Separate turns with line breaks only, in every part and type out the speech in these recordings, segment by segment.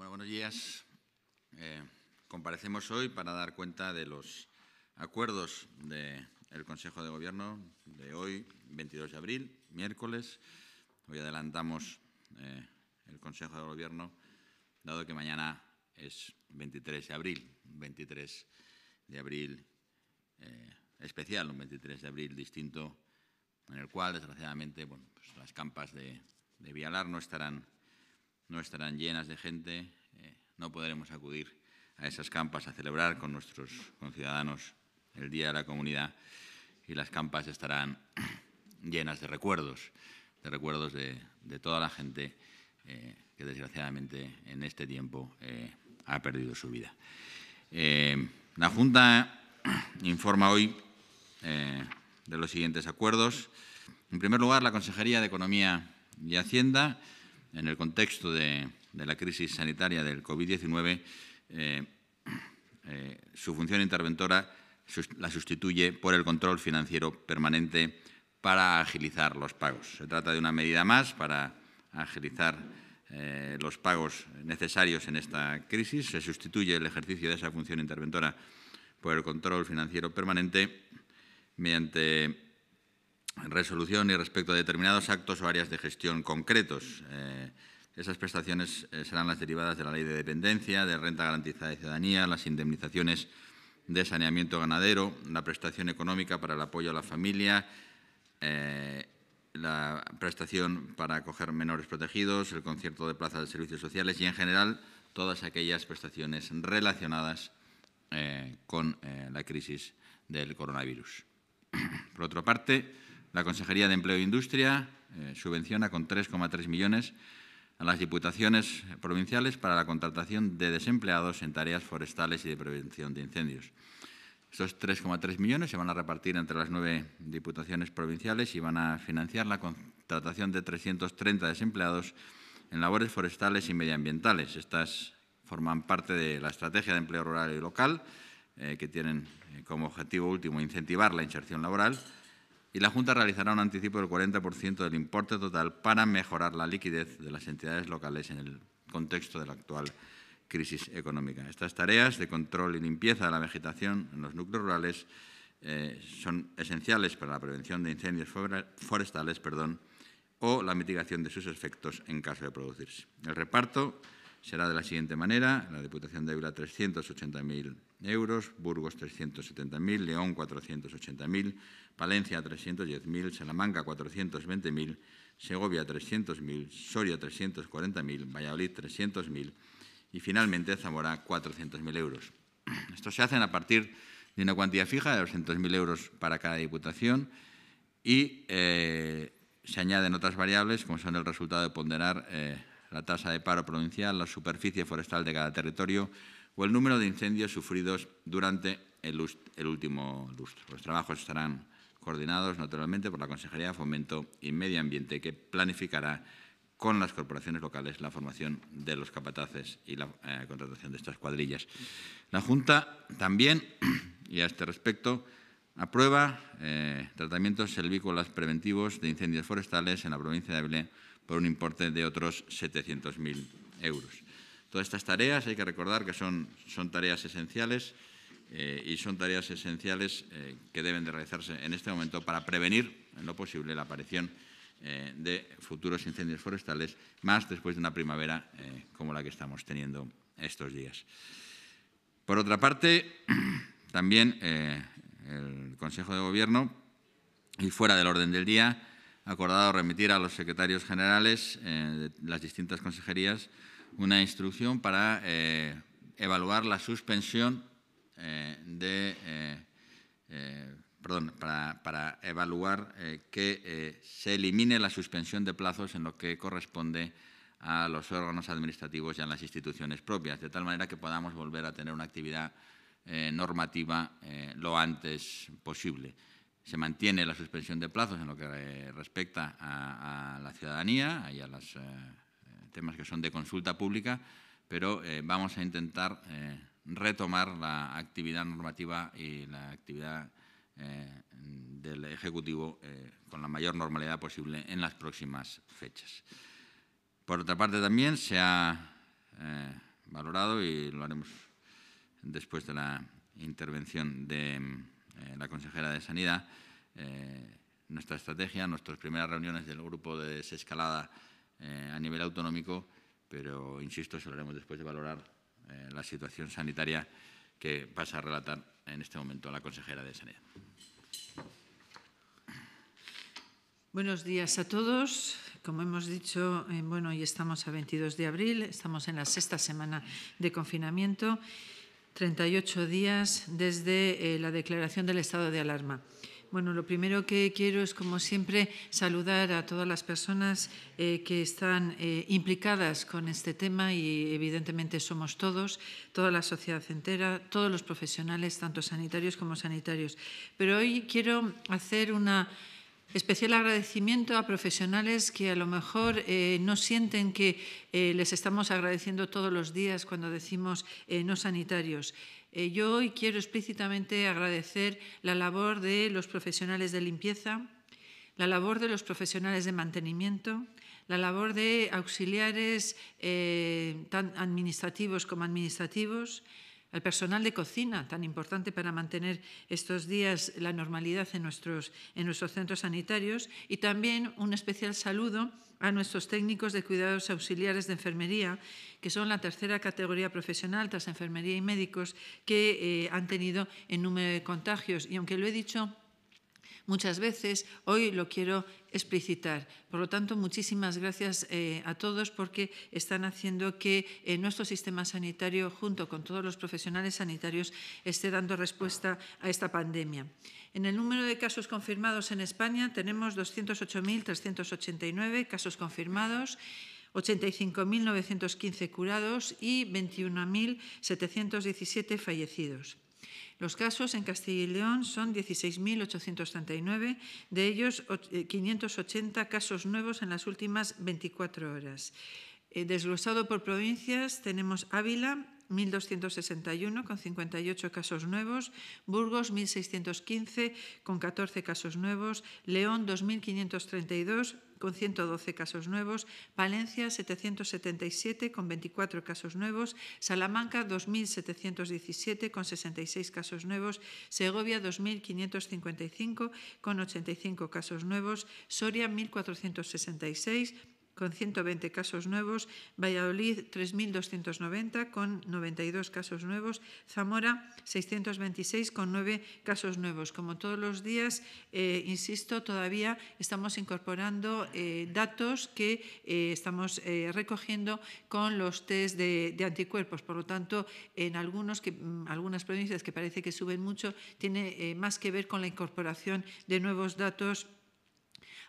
Bueno, buenos días. Eh, comparecemos hoy para dar cuenta de los acuerdos del Consejo de Gobierno de hoy, 22 de abril, miércoles. Hoy adelantamos eh, el Consejo de Gobierno, dado que mañana es 23 de abril, 23 de abril eh, especial, un 23 de abril distinto, en el cual, desgraciadamente, bueno, pues las campas de, de Vialar no estarán no estarán llenas de gente, eh, no podremos acudir a esas campas a celebrar con nuestros conciudadanos el Día de la Comunidad y las campas estarán llenas de recuerdos, de recuerdos de, toda la gente eh, que desgraciadamente en este tiempo eh, ha perdido su vida. la Junta informa hoy de los siguientes acuerdos. En primer lugar, la Consejería de Economía y Hacienda en el contexto de, la crisis sanitaria del COVID-19, eh, eh, su función interventora la sustituye por el control financiero permanente para agilizar los pagos. Se trata de una medida más para agilizar eh, los pagos necesarios en esta crisis. Se sustituye el ejercicio de esa función interventora por el control financiero permanente mediante resolución y respecto a determinados actos o áreas de gestión concretos. Eh, esas prestaciones eh, serán las derivadas de la Ley de Dependencia, de Renta Garantizada de Ciudadanía, las indemnizaciones de saneamiento ganadero, la prestación económica para el apoyo a la familia, eh, la prestación para acoger menores protegidos, el concierto de plazas de servicios sociales y, en general, todas aquellas prestaciones relacionadas con la crisis del coronavirus. Por otra parte, la Consejería de Empleo e Industria eh, subvenciona con 3,3 millones a las diputaciones provinciales para la contratación de desempleados en tareas forestales y de prevención de incendios. Estos 3,3 millones se van a repartir entre las nueve diputaciones provinciales y van a financiar la contratación de 330 desempleados en labores forestales y medioambientales. Estas forman parte de la Estrategia de Empleo Rural y Local, eh, que tienen eh, como objetivo último incentivar la inserción laboral y la Junta realizará un anticipo del 40% del importe total para mejorar la liquidez de las entidades locales en el contexto de la actual crisis económica. Estas tareas de control y limpieza de la vegetación en los núcleos rurales eh, son esenciales para la prevención de incendios forestales perdón, o la mitigación de sus efectos en caso de producirse. El reparto será de la siguiente manera. La Diputación de Ávila 380.000 euros, Burgos 370.000, León 480.000, Palencia 310.000, Salamanca 420.000, Segovia 300.000, Soria 340.000, Valladolid 300.000 y finalmente Zamora 400.000 euros. Estos se hacen a partir de una cuantía fija de 200.000 euros para cada diputación y eh, se añaden otras variables como son el resultado de ponderar eh, la tasa de paro provincial, la superficie forestal de cada territorio o el número de incendios sufridos durante el, el último lustro. Los trabajos estarán coordinados naturalmente por la Consejería de Fomento y Medio Ambiente, que planificará con las corporaciones locales la formación de los capataces y la eh, contratación de estas cuadrillas. La Junta también, y a este respecto, aprueba eh, tratamientos selvícolas preventivos de incendios forestales en la provincia de Avilé por un importe de otros 700.000 euros. Todas estas tareas hay que recordar que son tareas esenciales eh, y son tareas esenciales eh, que deben de realizarse en este momento para prevenir en lo posible la aparición eh, de futuros incendios forestales, más después de una primavera como la que estamos teniendo estos días. Por otra parte, también el Consejo de Gobierno, y fuera del orden del día, ha acordado remitir a los secretarios generales de las distintas consejerías una instrucción para evaluar la suspensión eh, de, eh, eh, para, para evaluar que se elimine la suspensión de plazos en lo que corresponde a los órganos administrativos y a las instituciones propias, de tal manera que podamos volver a tener una actividad normativa lo antes posible. Se mantiene la suspensión de plazos en lo que respecta a, la ciudadanía y a los temas que son de consulta pública, pero vamos a intentar retomar la actividad normativa y la actividad eh, del Ejecutivo eh, con la mayor normalidad posible en las próximas fechas. Por otra parte, también se ha eh, valorado, y lo haremos después de la intervención de la consejera de Sanidad, nuestra estrategia, nuestras primeras reuniones del grupo de desescalada a nivel autonómico, pero, insisto, se lo haremos después de valorar eh, la situación sanitaria que pasa a relatar en este momento la consejera de Sanidad.
Buenos días a todos. Como hemos dicho, eh, bueno, hoy estamos a 22 de abril, estamos en la sexta semana de confinamiento, 38 días desde eh, la declaración del estado de alarma. Bueno, lo primero que quiero es, como siempre, saludar a todas las personas eh, que están eh, implicadas con este tema y, evidentemente, somos todos, toda la sociedad entera, todos los profesionales, tanto sanitarios como sanitarios. Pero hoy quiero hacer un Especial agradecimiento a profesionales que a lo mejor eh, no sienten que les estamos agradeciendo todos los días cuando decimos no sanitarios. Eh, yo hoy quiero explícitamente agradecer la labor de los profesionales de limpieza, la labor de los profesionales de mantenimiento, la labor de auxiliares eh, tan administrativos como administrativos, al personal de cocina, tan importante para mantener estos días la normalidad en nuestros, centros sanitarios, y también un especial saludo a nuestros técnicos de cuidados auxiliares de enfermería, que son la tercera categoría profesional tras enfermería y médicos que eh, han tenido el número de contagios. Y aunque lo he dicho muchas veces. Hoy lo quiero explicitar. Por lo tanto, muchísimas gracias eh, a todos porque están haciendo que eh, nuestro sistema sanitario, junto con todos los profesionales sanitarios, esté dando respuesta a esta pandemia. En el número de casos confirmados en España tenemos 208.389 casos confirmados. 85.915 curados y 21.717 fallecidos. Los casos en Castilla y León son 16.839, de ellos 580 eh, casos nuevos en las últimas 24 horas. Eh, desglosado por provincias, tenemos Ávila, 1.261 con 58 casos nuevos, Burgos 1.615 con 14 casos nuevos, León 2.532 con 112 casos nuevos, Valencia 777 con 24 casos nuevos, Salamanca 2.717 con 66 casos nuevos, Segovia 2.555 con 85 casos nuevos, Soria 1.466 con 120 casos nuevos, Valladolid 3.290 con 92 casos nuevos, Zamora 626 con 9 casos nuevos. Como todos los días, eh, insisto, todavía estamos incorporando eh, datos que eh, estamos recogiendo con los test de, anticuerpos. Por lo tanto, en algunos que, mm, algunas provincias que parece que suben mucho, tiene más que ver con la incorporación de nuevos datos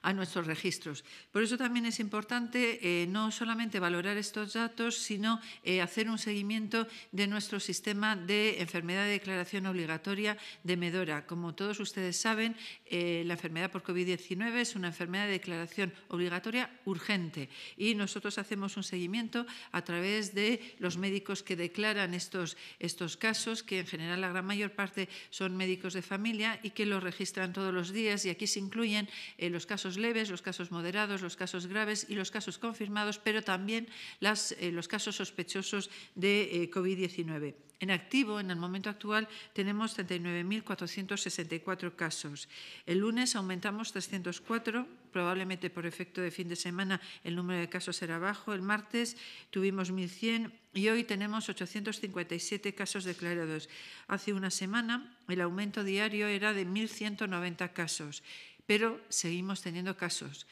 a nuestros registros. Por eso también es importante eh, no solamente valorar estos datos, sino eh, hacer un seguimiento de nuestro sistema de enfermedad de declaración obligatoria de Medora. Como todos ustedes saben, eh, la enfermedad por COVID-19 es una enfermedad de declaración obligatoria urgente y nosotros hacemos un seguimiento a través de los médicos que declaran estos, estos casos, que en general la gran mayor parte son médicos de familia y que los registran todos los días y aquí se incluyen los casos leves, los casos moderados, los casos graves y los casos confirmados, pero también las, eh, los casos sospechosos de eh, COVID-19. En activo, en el momento actual, tenemos 39.464 casos. El lunes aumentamos 304, probablemente por efecto de fin de semana el número de casos era bajo. El martes tuvimos 1.100 y hoy tenemos 857 casos declarados. Hace una semana el aumento diario era de 1.190 casos. Pero seguimos teniendo casos.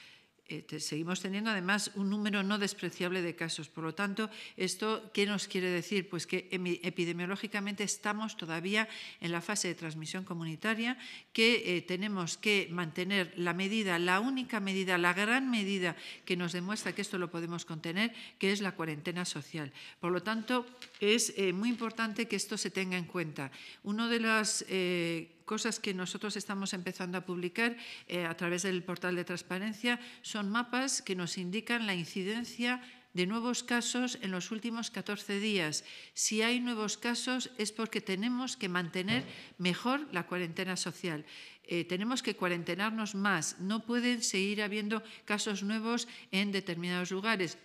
Eh, seguimos teniendo además un número no despreciable de casos. Por lo tanto, ¿esto qué nos quiere decir? Pues que epidemiológicamente estamos todavía en la fase de transmisión comunitaria, que eh, tenemos que mantener la medida, la única medida, la gran medida que nos demuestra que esto lo podemos contener, que es la cuarentena social. Por lo tanto, es eh, muy importante que esto se tenga en cuenta. Uno de las cosas que nosotros estamos empezando a publicar eh, a través del portal de transparencia son mapas que nos indican la incidencia de nuevos casos en los últimos 14 días. Si hay nuevos casos es porque tenemos que mantener mejor la cuarentena social. Eh, tenemos que cuarentenarnos más. No pueden seguir habiendo casos nuevos en determinados lugares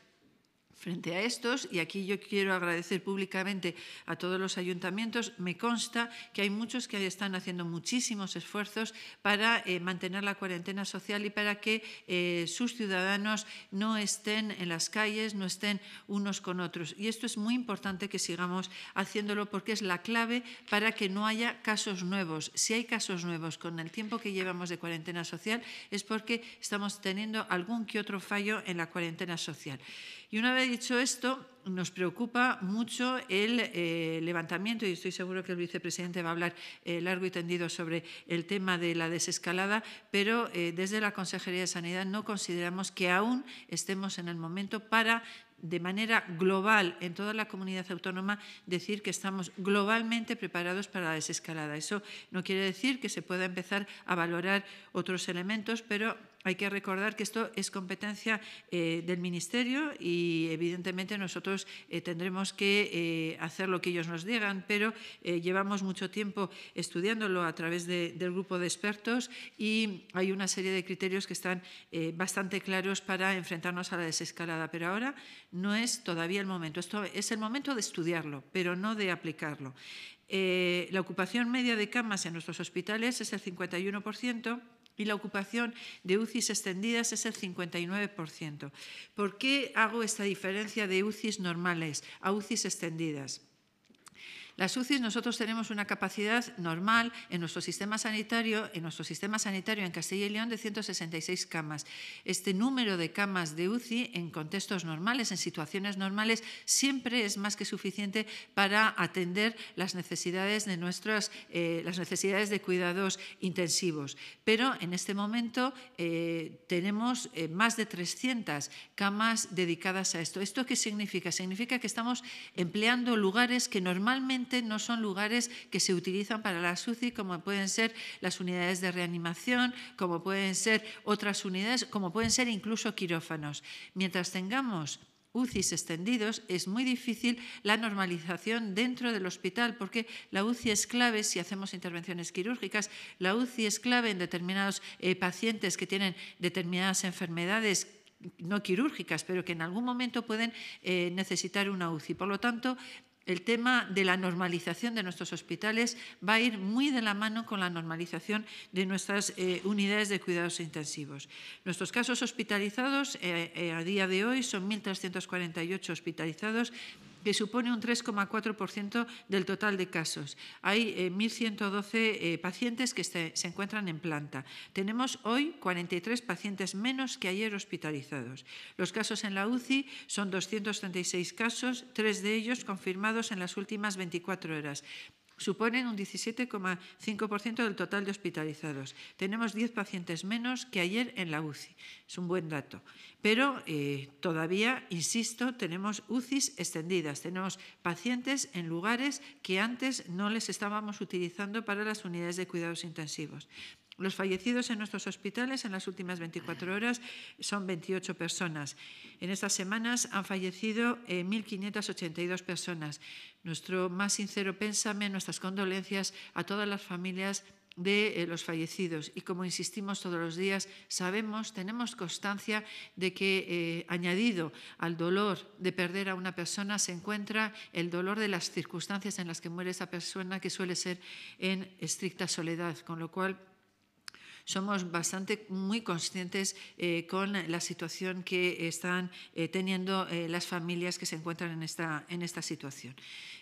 frente a estos, y aquí yo quiero agradecer públicamente a todos los ayuntamientos, me consta que hay muchos que están haciendo muchísimos esfuerzos para eh, mantener la cuarentena social y para que eh, sus ciudadanos no estén en las calles, no estén unos con otros. Y esto es muy importante que sigamos haciéndolo porque es la clave para que no haya casos nuevos. Si hay casos nuevos con el tiempo que llevamos de cuarentena social es porque estamos teniendo algún que otro fallo en la cuarentena social. Y una vez dicho esto, nos preocupa mucho el eh, levantamiento, y estoy seguro que el vicepresidente va a hablar eh, largo y tendido sobre el tema de la desescalada, pero eh, desde la Consejería de Sanidad no consideramos que aún estemos en el momento para de manera global en toda la comunidad autónoma decir que estamos globalmente preparados para la desescalada. Eso no quiere decir que se pueda empezar a valorar otros elementos, pero hay que recordar que esto es competencia eh, del Ministerio y, evidentemente, nosotros eh, tendremos que eh, hacer lo que ellos nos digan, pero llevamos mucho tiempo estudiándolo a través del grupo de expertos y hay una serie de criterios que están bastante claros para enfrentarnos a la desescalada. Pero ahora no es todavía el momento. Esto es el momento de estudiarlo, pero no de aplicarlo. la ocupación media de camas en nuestros hospitales es el 51% y la ocupación de UCIs extendidas es el 59%. ¿Por qué hago esta diferencia de UCIs normales a UCIs extendidas? Las UCIs nosotros tenemos una capacidad normal en nuestro sistema sanitario, en nuestro sistema sanitario en Castilla y León de 166 camas. Este número de camas de UCI en contextos normales, en situaciones normales, siempre es más que suficiente para atender las necesidades de nuestras eh, las necesidades de cuidados intensivos. Pero en este momento eh, tenemos eh, más de 300 camas dedicadas a esto. ¿Esto qué significa? Significa que estamos empleando lugares que normalmente no son lugares que se utilizan para las UCI, como pueden ser las unidades de reanimación, como pueden ser otras unidades, como pueden ser incluso quirófanos. Mientras tengamos UCIs extendidos, es muy difícil la normalización dentro del hospital, porque la UCI es clave si hacemos intervenciones quirúrgicas, la UCI es clave en determinados eh, pacientes que tienen determinadas enfermedades no quirúrgicas, pero que en algún momento pueden eh, necesitar una UCI. Por lo tanto, el tema de la normalización de nuestros hospitales va a ir muy de la mano con la normalización de nuestras eh, unidades de cuidados intensivos. Nuestros casos hospitalizados eh, eh, a día de hoy son 1.348 hospitalizados, que supone un 3,4% del total de casos. Hay 1.112 eh, eh, pacientes que se encuentran en planta. Tenemos hoy 43 pacientes menos que ayer hospitalizados. Los casos en la UCI son 236 casos, tres de ellos confirmados en las últimas 24 horas suponen un 17,5% del total de hospitalizados. Tenemos 10 pacientes menos que ayer en la UCI. Es un buen dato. Pero eh, todavía, insisto, tenemos UCIs extendidas. Tenemos pacientes en lugares que antes no les estábamos utilizando para las unidades de cuidados intensivos. Los fallecidos en nuestros hospitales en las últimas 24 horas son 28 personas. En estas semanas han fallecido 1.582 eh, personas. Nuestro más sincero pésame, nuestras condolencias a todas las familias de eh, los fallecidos. Y como insistimos todos los días, sabemos, tenemos constancia de que eh, añadido al dolor de perder a una persona se encuentra el dolor de las circunstancias en las que muere esa persona, que suele ser en estricta soledad, con lo cual somos bastante muy conscientes eh, con la situación que están eh, teniendo eh, las familias que se encuentran en esta, en esta situación.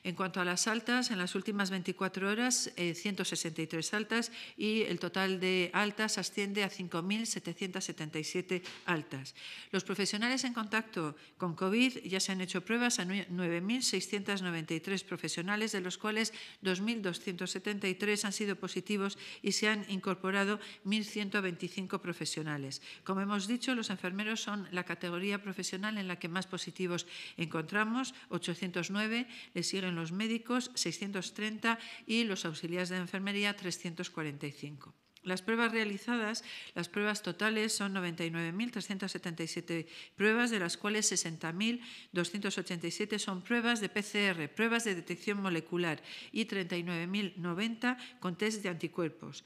En cuanto a las altas, en las últimas 24 horas, 163 altas y el total de altas asciende a 5.777 altas. Los profesionales en contacto con COVID ya se han hecho pruebas a 9.693 profesionales, de los cuales 2.273 han sido positivos y se han incorporado 1.125 profesionales. Como hemos dicho, los enfermeros son la categoría profesional en la que más positivos encontramos, 809, le siguen los médicos, 630 y los auxiliares de enfermería, 345. Las pruebas realizadas, las pruebas totales son 99.377 pruebas, de las cuales 60.287 son pruebas de PCR, pruebas de detección molecular y 39.090 con test de anticuerpos.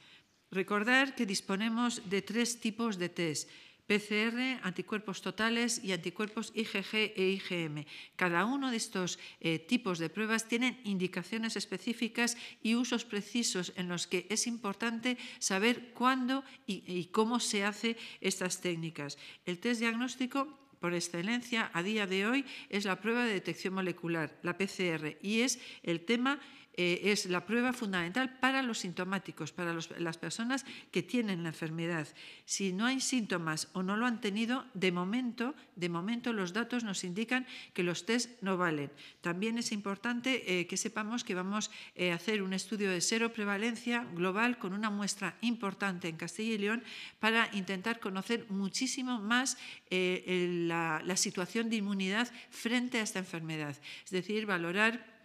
Recordar que disponemos de tres tipos de test, PCR, anticuerpos totales y anticuerpos IgG e IgM. Cada uno de estos eh, tipos de pruebas tienen indicaciones específicas y usos precisos en los que es importante saber cuándo y, cómo se hacen estas técnicas. El test diagnóstico por excelencia a día de hoy es la prueba de detección molecular, la PCR, y es el tema eh, es la prueba fundamental para los sintomáticos, para las personas que tienen la enfermedad. Si no hay síntomas o no lo han tenido, de momento, de momento los datos nos indican que los test no valen. También es importante eh, que sepamos que vamos eh, a hacer un estudio de seroprevalencia global con una muestra importante en Castilla y León para intentar conocer muchísimo más la situación de inmunidad frente a esta enfermedad. Es decir, valorar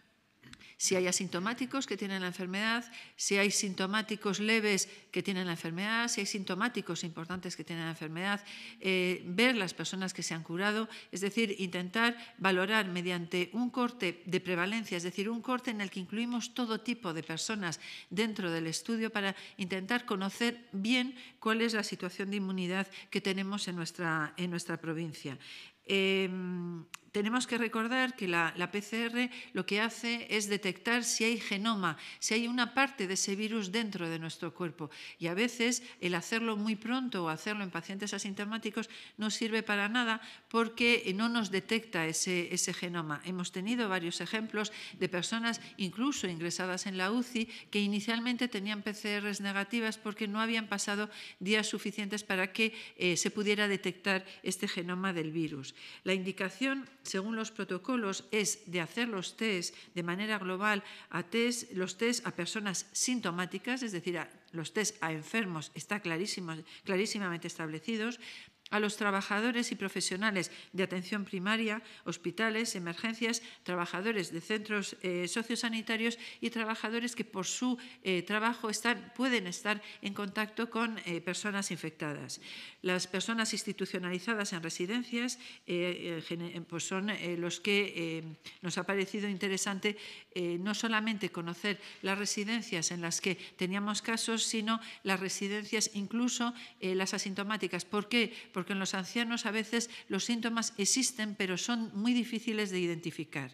si hay asintomáticos que tienen la enfermedad, si hay sintomáticos leves que tienen la enfermedad, si hay sintomáticos importantes que tienen la enfermedad, eh, ver las personas que se han curado, es decir, intentar valorar mediante un corte de prevalencia, es decir, un corte en el que incluimos todo tipo de personas dentro del estudio para intentar conocer bien cuál es la situación de inmunidad que tenemos en nuestra, en nuestra provincia. Em, tenemos que recordar que la, PCR lo que hace es detectar si hay genoma, si hay una parte de ese virus dentro de nuestro cuerpo. Y a veces el hacerlo muy pronto o hacerlo en pacientes asintomáticos no sirve para nada porque no nos detecta ese, genoma. Hemos tenido varios ejemplos de personas incluso ingresadas en la UCI que inicialmente tenían PCRs negativas porque no habían pasado días suficientes para que eh, se pudiera detectar este genoma del virus. La indicación según los protocolos, es de hacer los test de manera global a test, los a personas sintomáticas, es decir, a los test a enfermos, está clarísimamente establecidos, a los trabajadores y profesionales de atención primaria, hospitales, emergencias, trabajadores de centros eh, sociosanitarios y trabajadores que por su eh, trabajo están, pueden estar en contacto con eh, personas infectadas. Las personas institucionalizadas en residencias pues son los que nos ha parecido interesante no solamente conocer las residencias en las que teníamos casos, sino las residencias incluso las asintomáticas. ¿Por qué? Porque porque en los ancianos a veces los síntomas existen, pero son muy difíciles de identificar.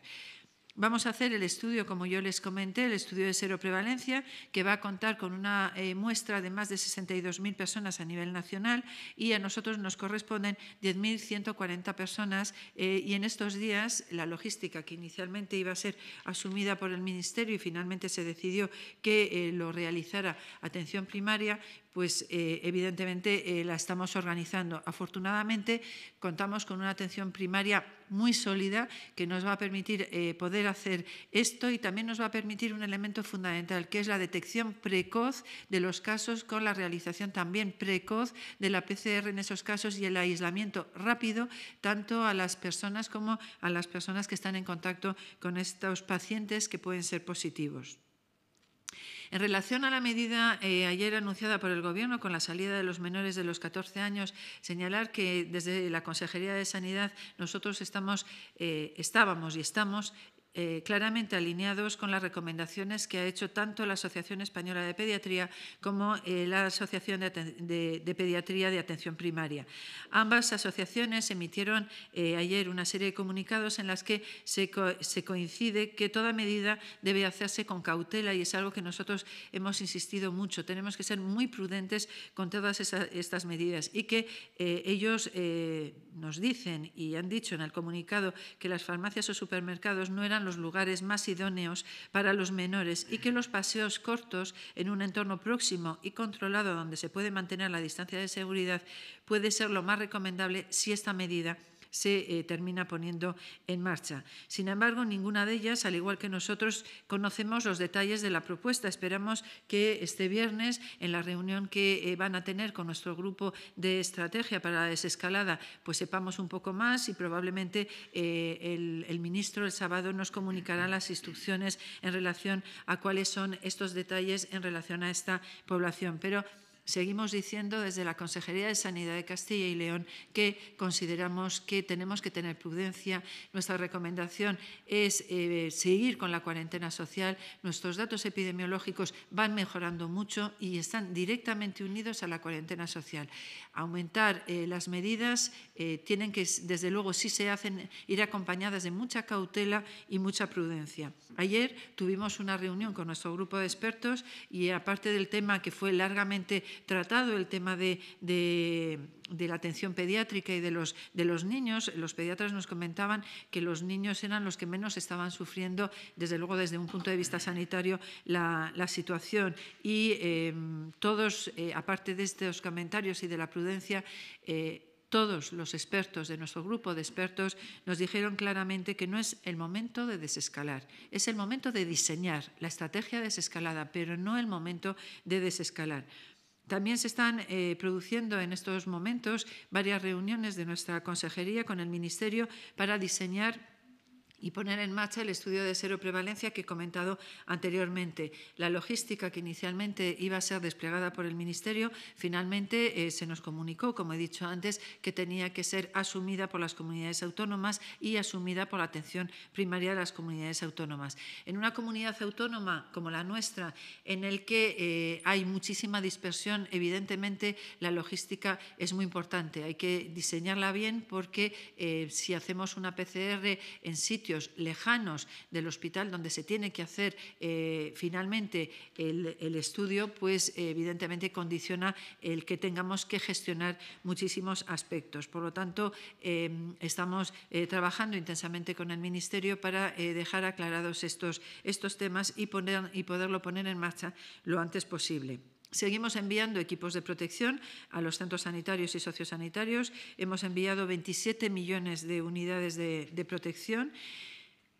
Vamos a hacer el estudio, como yo les comenté, el estudio de seroprevalencia, que va a contar con una eh, muestra de más de 62.000 personas a nivel nacional y a nosotros nos corresponden 10.140 personas eh, y en estos días la logística que inicialmente iba a ser asumida por el Ministerio y finalmente se decidió que eh, lo realizara atención primaria, pues evidentemente la estamos organizando. Afortunadamente contamos con una atención primaria muy sólida que nos va a permitir eh, poder hacer esto y también nos va a permitir un elemento fundamental, que es la detección precoz de los casos con la realización también precoz de la PCR en esos casos y el aislamiento rápido tanto a las personas como a las personas que están en contacto con estos pacientes que pueden ser positivos. En relación a la medida eh, ayer anunciada por el Gobierno con la salida de los menores de los 14 años, señalar que desde la Consejería de Sanidad nosotros estamos, eh, estábamos y estamos eh, claramente alineados con las recomendaciones que ha hecho tanto la Asociación Española de Pediatría como eh, la Asociación de, Pediatría de Atención Primaria. Ambas asociaciones emitieron eh, ayer una serie de comunicados en las que se, coincide que toda medida debe hacerse con cautela y es algo que nosotros hemos insistido mucho. Tenemos que ser muy prudentes con todas estas medidas y que ellos nos dicen y han dicho en el comunicado que las farmacias o supermercados no eran los lugares más idóneos para los menores y que los paseos cortos en un entorno próximo y controlado donde se puede mantener la distancia de seguridad puede ser lo más recomendable si esta medida se eh, termina poniendo en marcha. Sin embargo, ninguna de ellas, al igual que nosotros, conocemos los detalles de la propuesta. Esperamos que este viernes, en la reunión que eh, van a tener con nuestro grupo de estrategia para la desescalada, pues sepamos un poco más y probablemente eh, el, el ministro el sábado nos comunicará las instrucciones en relación a cuáles son estos detalles en relación a esta población. Pero Seguimos diciendo desde la Consejería de Sanidad de Castilla y León que consideramos que tenemos que tener prudencia. Nuestra recomendación es eh, seguir con la cuarentena social. Nuestros datos epidemiológicos van mejorando mucho y están directamente unidos a la cuarentena social. Aumentar eh, las medidas eh, tienen que, desde luego, si se hacen, ir acompañadas de mucha cautela y mucha prudencia. Ayer tuvimos una reunión con nuestro grupo de expertos y, aparte del tema que fue largamente tratado el tema de, la atención pediátrica y de los, de los niños. Los pediatras nos comentaban que los niños eran los que menos estaban sufriendo, desde luego desde un punto de vista sanitario, la, situación. Y em, todos, eh, aparte de estos comentarios y de la prudencia, eh, todos los expertos de nuestro grupo de expertos nos dijeron claramente que no es el momento de desescalar, es el momento de diseñar la estrategia desescalada, pero no el momento de desescalar. También se están eh, produciendo en estos momentos varias reuniones de nuestra consejería con el Ministerio para diseñar y poner en marcha el estudio de seroprevalencia que he comentado anteriormente. La logística que inicialmente iba a ser desplegada por el Ministerio, finalmente eh, se nos comunicó, como he dicho antes, que tenía que ser asumida por las comunidades autónomas y asumida por la atención primaria de las comunidades autónomas. En una comunidad autónoma como la nuestra, en el que eh, hay muchísima dispersión, evidentemente la logística es muy importante. Hay que diseñarla bien porque eh, si hacemos una PCR en sitio lejanos del hospital donde se tiene que hacer eh, finalmente el, estudio, pues evidentemente condiciona el que tengamos que gestionar muchísimos aspectos. Por lo tanto, eh, estamos eh, trabajando intensamente con el Ministerio para dejar aclarados estos, estos temas y, poner, y poderlo poner en marcha lo antes posible. Seguimos enviando equipos de protección a los centros sanitarios y sociosanitarios. Hemos enviado 27 millones de unidades de, protección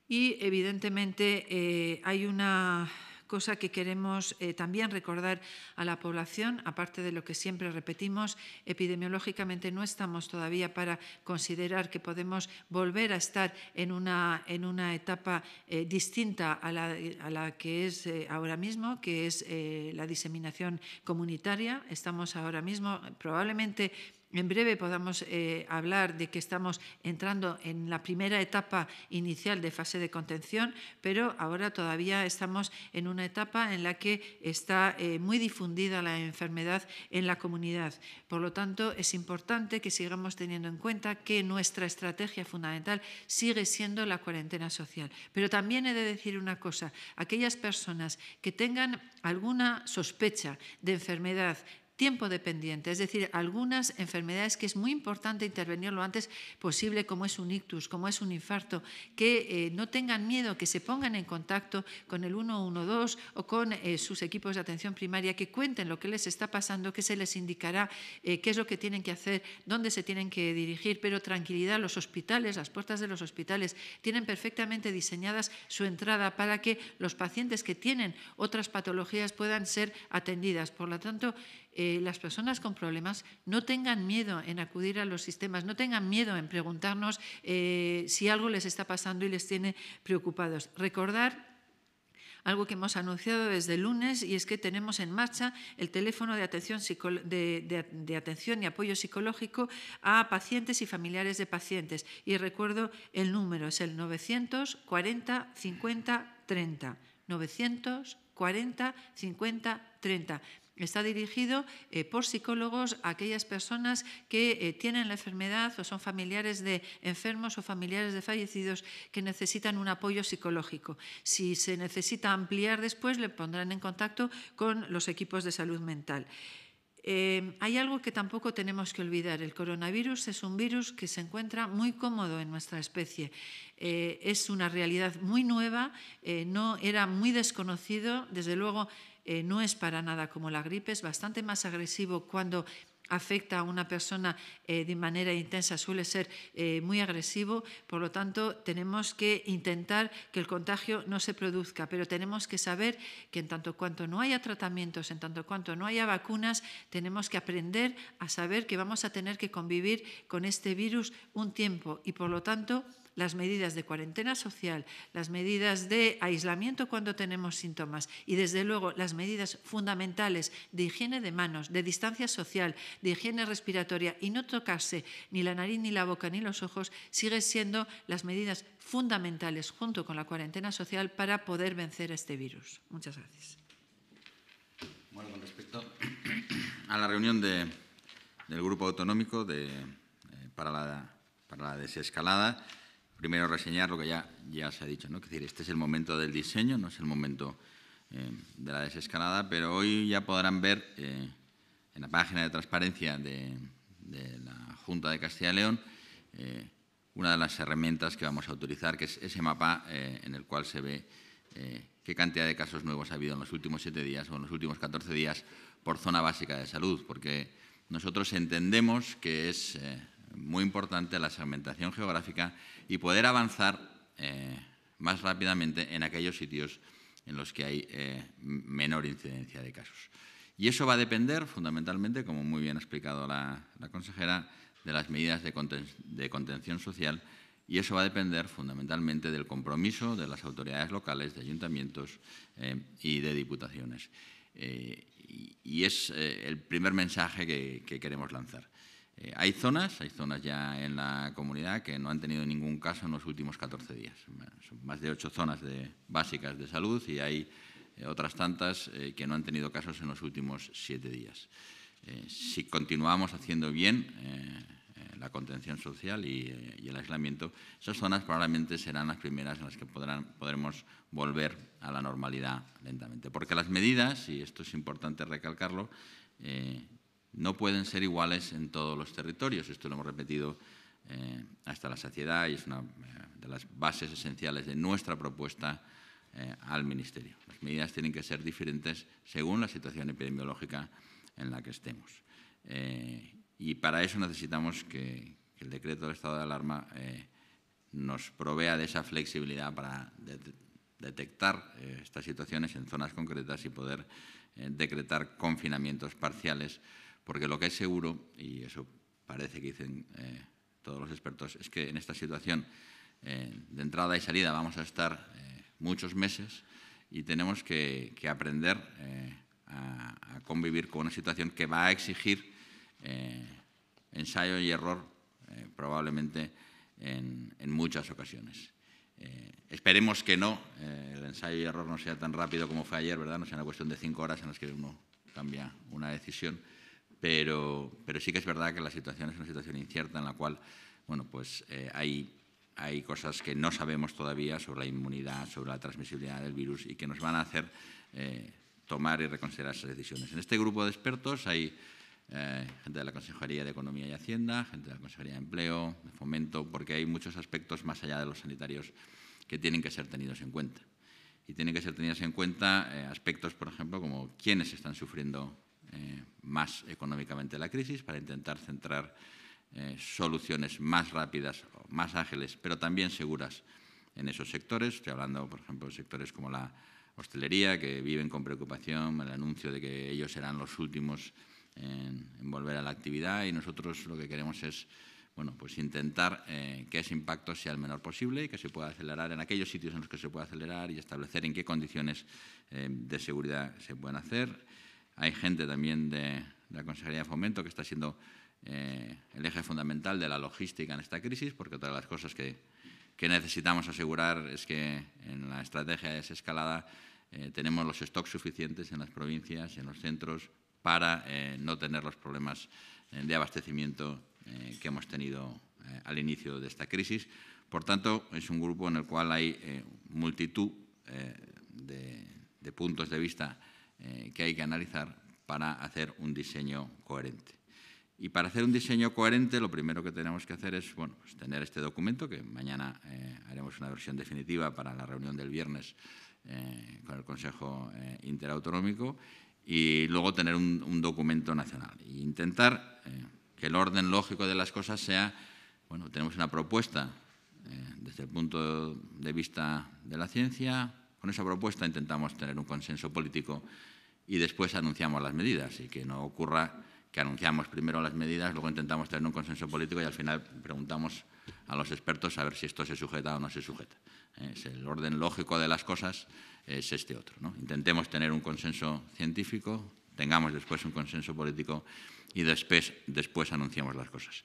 y, evidentemente, eh, hay una cosa que queremos eh, también recordar a la población, aparte de lo que siempre repetimos, epidemiológicamente no estamos todavía para considerar que podemos volver a estar en una, en una etapa eh, distinta a la, que es eh, ahora mismo, que es la diseminación comunitaria. Estamos ahora mismo probablemente en breve podamos eh, hablar de que estamos entrando en la primera etapa inicial de fase de contención, pero ahora todavía estamos en una etapa en la que está eh, muy difundida la enfermedad en la comunidad. Por lo tanto, es importante que sigamos teniendo en cuenta que nuestra estrategia fundamental sigue siendo la cuarentena social. Pero también he de decir una cosa, aquellas personas que tengan alguna sospecha de enfermedad tiempo dependiente, es decir, algunas enfermedades que es muy importante intervenir lo antes posible, como es un ictus, como es un infarto, que eh, no tengan miedo, que se pongan en contacto con el 112 o con eh, sus equipos de atención primaria, que cuenten lo que les está pasando, que se les indicará eh, qué es lo que tienen que hacer, dónde se tienen que dirigir, pero tranquilidad, los hospitales, las puertas de los hospitales tienen perfectamente diseñadas su entrada para que los pacientes que tienen otras patologías puedan ser atendidas. Por lo tanto, eh, las personas con problemas no tengan miedo en acudir a los sistemas, no tengan miedo en preguntarnos eh, si algo les está pasando y les tiene preocupados. Recordar algo que hemos anunciado desde el lunes y es que tenemos en marcha el teléfono de atención, de atención, y apoyo psicológico a pacientes y familiares de pacientes. Y recuerdo el número, es el 940 50 30. 940 50 30. Está dirigido eh, por psicólogos a aquellas personas que eh, tienen la enfermedad o son familiares de enfermos o familiares de fallecidos que necesitan un apoyo psicológico. Si se necesita ampliar después, le pondrán en contacto con los equipos de salud mental. Eh, hay algo que tampoco tenemos que olvidar. El coronavirus es un virus que se encuentra muy cómodo en nuestra especie. es una realidad muy nueva, no era muy desconocido. Desde luego, eh, no es para nada como la gripe, es bastante más agresivo cuando afecta a una persona eh, de manera intensa, suele ser eh, muy agresivo, por lo tanto tenemos que intentar que el contagio no se produzca, pero tenemos que saber que en tanto cuanto no haya tratamientos, en tanto cuanto no haya vacunas, tenemos que aprender a saber que vamos a tener que convivir con este virus un tiempo y por lo tanto las medidas de cuarentena social, las medidas de aislamiento cuando tenemos síntomas y, desde luego, las medidas fundamentales de higiene de manos, de distancia social, de higiene respiratoria y no tocarse ni la nariz, ni la boca, ni los ojos, siguen siendo las medidas fundamentales junto con la cuarentena social para poder vencer este virus. Muchas gracias.
Bueno, con respecto a la reunión del Grupo Autonómico eh, para, la, para la Desescalada, primero reseñar lo que ya, ya se ha dicho, ¿no? Es decir, este es el momento del diseño, no es el momento eh, de la desescalada, pero hoy ya podrán ver eh, en la página de transparencia de, la Junta de Castilla y León eh, una de las herramientas que vamos a utilizar, que es ese mapa en el cual se ve qué cantidad de casos nuevos ha habido en los últimos siete días o en los últimos 14 días por zona básica de salud, porque nosotros entendemos que es muy importante la segmentación geográfica y poder avanzar eh, más rápidamente en aquellos sitios en los que hay eh, menor incidencia de casos. Y eso va a depender, fundamentalmente, como muy bien ha explicado la, consejera, de las medidas de, contención social y eso va a depender fundamentalmente del compromiso de las autoridades locales, de ayuntamientos eh, y de diputaciones. y, es el primer mensaje que, queremos lanzar. Eh, hay zonas, hay zonas ya en la comunidad que no han tenido ningún caso en los últimos 14 días. son más de ocho zonas de, básicas de salud y hay eh, otras tantas eh, que no han tenido casos en los últimos siete días. si continuamos haciendo bien la contención social y, el aislamiento, esas zonas probablemente serán las primeras en las que podremos volver a la normalidad lentamente. Porque las medidas, y esto es importante recalcarlo, no pueden ser iguales en todos los territorios. Esto lo hemos repetido eh, hasta la saciedad y es una eh, de las bases esenciales de nuestra propuesta eh, al Ministerio. Las medidas tienen que ser diferentes según la situación epidemiológica en la que estemos. y para eso necesitamos que, el decreto del estado de alarma nos provea de esa flexibilidad para detectar estas situaciones en zonas concretas y poder decretar confinamientos parciales porque lo que es seguro, y eso parece que dicen eh, todos los expertos, es que en esta situación eh, de entrada y salida vamos a estar eh, muchos meses y tenemos que, aprender a, convivir con una situación que va a exigir ensayo y error probablemente en, muchas ocasiones. esperemos que no, el ensayo y error no sea tan rápido como fue ayer, ¿verdad? No sea una cuestión de cinco horas en las que uno cambia una decisión. Pero, sí que es verdad que la situación es una situación incierta en la cual pues, eh, hay, cosas que no sabemos todavía sobre la inmunidad, sobre la transmisibilidad del virus y que nos van a hacer eh, tomar y reconsiderar esas decisiones. En este grupo de expertos hay eh, gente de la Consejería de Economía y Hacienda, gente de la Consejería de Empleo, de Fomento, porque hay muchos aspectos más allá de los sanitarios que tienen que ser tenidos en cuenta. Y tienen que ser tenidos en cuenta aspectos, por ejemplo, como quiénes están sufriendo eh, más económicamente la crisis, para intentar centrar eh, soluciones más rápidas, más ágiles, pero también seguras en esos sectores. Estoy hablando, por ejemplo, de sectores como la hostelería, que viven con preocupación el anuncio de que ellos serán los últimos en, volver a la actividad y nosotros lo que queremos es bueno, pues intentar eh, que ese impacto sea el menor posible y que se pueda acelerar en aquellos sitios en los que se pueda acelerar y establecer en qué condiciones de seguridad se pueden hacer. Hay gente también de, la Consejería de Fomento que está siendo eh, el eje fundamental de la logística en esta crisis, porque otra de las cosas que, necesitamos asegurar es que en la estrategia de escalada eh, tenemos los stocks suficientes en las provincias, en los centros, para eh, no tener los problemas de abastecimiento que hemos tenido al inicio de esta crisis. Por tanto, es un grupo en el cual hay multitud de puntos de vista eh, que hay que analizar para hacer un diseño coherente. Y para hacer un diseño coherente, lo primero que tenemos que hacer es bueno, pues tener este documento, que mañana eh, haremos una versión definitiva para la reunión del viernes eh, con el Consejo Interautonómico, y luego tener un, un documento nacional. E intentar que el orden lógico de las cosas sea, bueno, tenemos una propuesta desde el punto de vista de la ciencia, con esa propuesta intentamos tener un consenso político y después anunciamos las medidas y que no ocurra que anunciamos primero las medidas, luego intentamos tener un consenso político y al final preguntamos a los expertos a ver si esto se sujeta o no se sujeta. Eh, es el orden lógico de las cosas es este otro. Intentemos tener un consenso científico, tengamos después un consenso político y después, después anunciamos las cosas.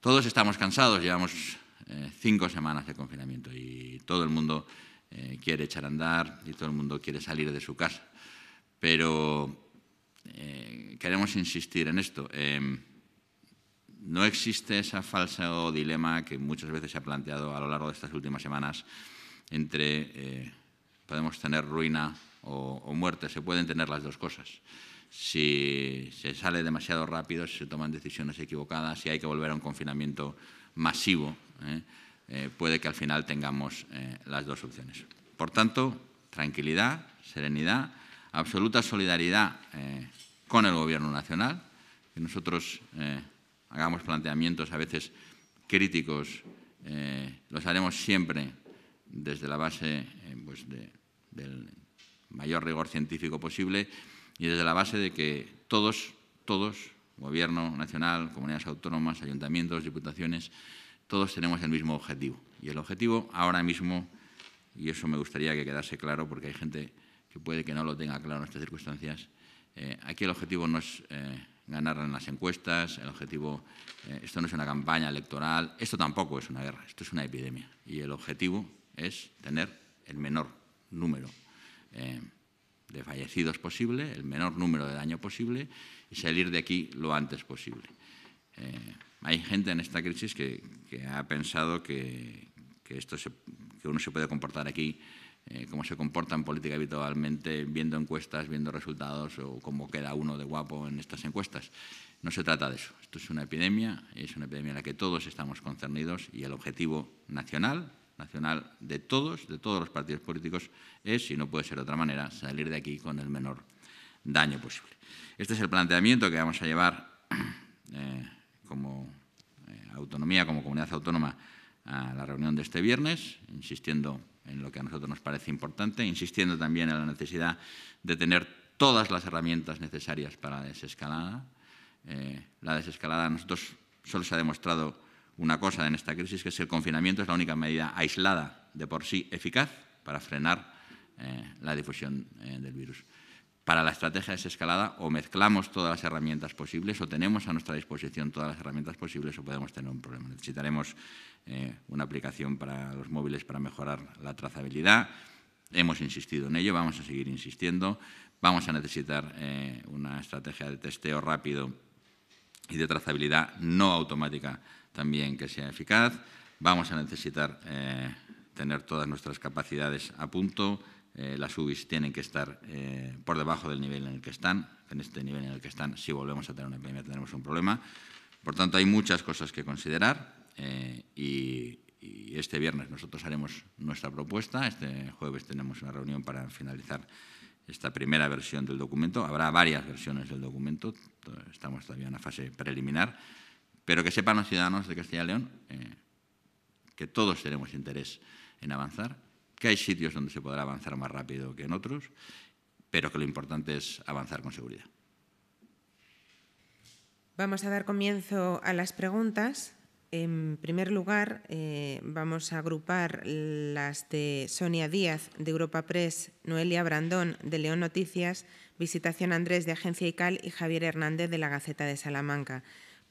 Todos estamos cansados, llevamos eh, cinco semanas de confinamiento y todo el mundo eh, quiere echar a andar y todo el mundo quiere salir de su casa. Pero eh, queremos insistir en esto. Em, no existe ese falso dilema que muchas veces se ha planteado a lo largo de estas últimas semanas entre eh, podemos tener ruina o, o, muerte. Se pueden tener las dos cosas. Si se sale demasiado rápido, si se toman decisiones equivocadas, si hay que volver a un confinamiento masivo. Eh, puede que al final tengamos eh, las dos opciones. Por tanto, tranquilidad, serenidad, absoluta solidaridad eh, con el Gobierno Nacional, que nosotros hagamos planteamientos a veces críticos, los haremos siempre desde la base pues del mayor rigor científico posible y desde la base de que todos, todos, Gobierno Nacional, comunidades autónomas, ayuntamientos, diputaciones, todos tenemos el mismo objetivo. Y el objetivo ahora mismo, y eso me gustaría que quedase claro porque hay gente que puede que no lo tenga claro en estas circunstancias, eh, aquí el objetivo no es eh, ganar en las encuestas, el objetivo, eh, esto no es una campaña electoral, esto tampoco es una guerra, esto es una epidemia. Y el objetivo es tener el menor número de fallecidos posible, el menor número de daño posible y salir de aquí lo antes posible. Hay gente en esta crisis que, ha pensado que, esto que uno se puede comportar aquí eh, como se comporta en política habitualmente, viendo encuestas, viendo resultados o cómo queda uno de guapo en estas encuestas. No se trata de eso. Esto es una epidemia, es una epidemia en la que todos estamos concernidos y el objetivo nacional, nacional de todos, de todos los partidos políticos, es, y no puede ser de otra manera, salir de aquí con el menor daño posible. Este es el planteamiento que vamos a llevar eh, como eh, autonomía, como comunidad autónoma, a la reunión de este viernes, insistiendo en lo que a nosotros nos parece importante, insistiendo también en la necesidad de tener todas las herramientas necesarias para la desescalada. Eh, la desescalada a nosotros solo se ha demostrado una cosa en esta crisis, que es el confinamiento es la única medida aislada de por sí eficaz para frenar eh, la difusión del virus para la estrategia de escalada o mezclamos todas las herramientas posibles o tenemos a nuestra disposición todas las herramientas posibles o podemos tener un problema. Necesitaremos eh, una aplicación para los móviles para mejorar la trazabilidad. Hemos insistido en ello, vamos a seguir insistiendo. Vamos a necesitar eh, una estrategia de testeo rápido y de trazabilidad no automática también que sea eficaz. Vamos a necesitar eh, tener todas nuestras capacidades a punto eh, las UBIs tienen que estar eh, por debajo del nivel en el que están. En este nivel en el que están, si volvemos a tener una epidemia, tenemos un problema. Por tanto, hay muchas cosas que considerar eh, y, este viernes nosotros haremos nuestra propuesta. Este jueves tenemos una reunión para finalizar esta primera versión del documento. Habrá varias versiones del documento, estamos todavía en una fase preliminar, pero que sepan los ciudadanos de Castilla y León que todos tenemos interés en avanzar que hay sitios donde se podrá avanzar más rápido que en otros, pero que lo importante es avanzar con seguridad.
Vamos a dar comienzo a las preguntas. En primer lugar, eh, vamos a agrupar las de Sonia Díaz, de Europa Press, Noelia Brandón, de León Noticias, Visitación Andrés, de Agencia ICAL, y Javier Hernández, de la Gaceta de Salamanca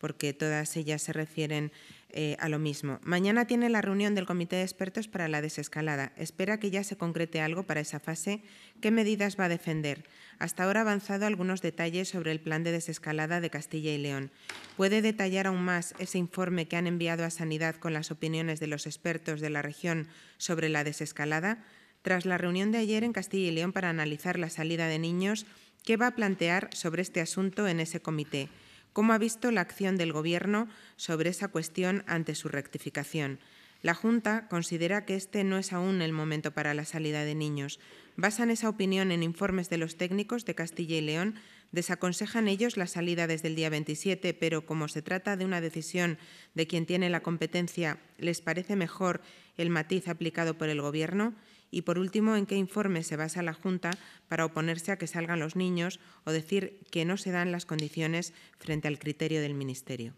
porque todas ellas se refieren eh, a lo mismo. Mañana tiene la reunión del Comité de Expertos para la Desescalada. Espera que ya se concrete algo para esa fase. ¿Qué medidas va a defender? Hasta ahora ha avanzado algunos detalles sobre el plan de desescalada de Castilla y León. ¿Puede detallar aún más ese informe que han enviado a Sanidad con las opiniones de los expertos de la región sobre la desescalada? Tras la reunión de ayer en Castilla y León para analizar la salida de niños, ¿qué va a plantear sobre este asunto en ese comité? ¿Cómo ha visto la acción del Gobierno sobre esa cuestión ante su rectificación? La Junta considera que este no es aún el momento para la salida de niños. Basan esa opinión en informes de los técnicos de Castilla y León. Desaconsejan ellos la salida desde el día 27, pero como se trata de una decisión de quien tiene la competencia, ¿les parece mejor el matiz aplicado por el Gobierno? Y por último, en qué informe se basa la Junta para oponerse a que salgan los niños o decir que no se dan las condiciones frente al criterio del Ministerio.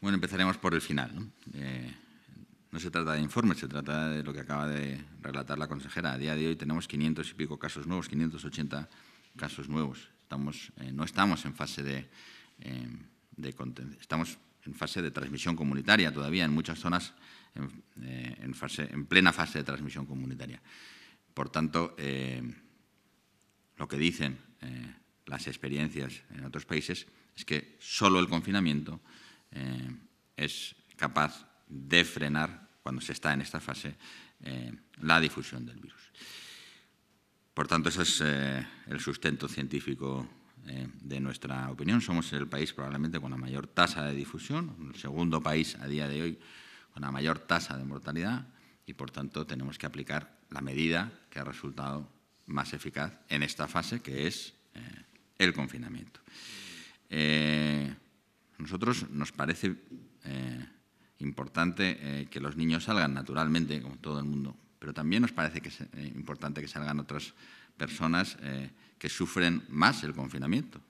Bueno, empezaremos por el final. ¿no? Eh, se trata de informes, se trata de lo que acaba de relatar la consejera. A día de hoy tenemos 500 y pico casos nuevos, 580 casos nuevos. Eh, no estamos en fase de, eh, de estamos en fase de transmisión comunitaria todavía. En muchas zonas eh, en, fase, en plena fase de transmisión comunitaria. Por tanto, eh, lo que dicen eh, las experiencias en otros países es que solo el confinamiento es capaz de frenar, cuando se está en esta fase, la difusión del virus. Por tanto, ese es el sustento científico de nuestra opinión. Somos el país probablemente con la mayor tasa de difusión, el segundo país a día de hoy una mayor tasa de mortalidad y, por tanto, tenemos que aplicar la medida que ha resultado más eficaz en esta fase, que es eh, el confinamiento. Eh, nosotros nos parece eh, importante que los niños salgan naturalmente, como todo el mundo, pero también nos parece que es importante que salgan otras personas que sufren más el confinamiento,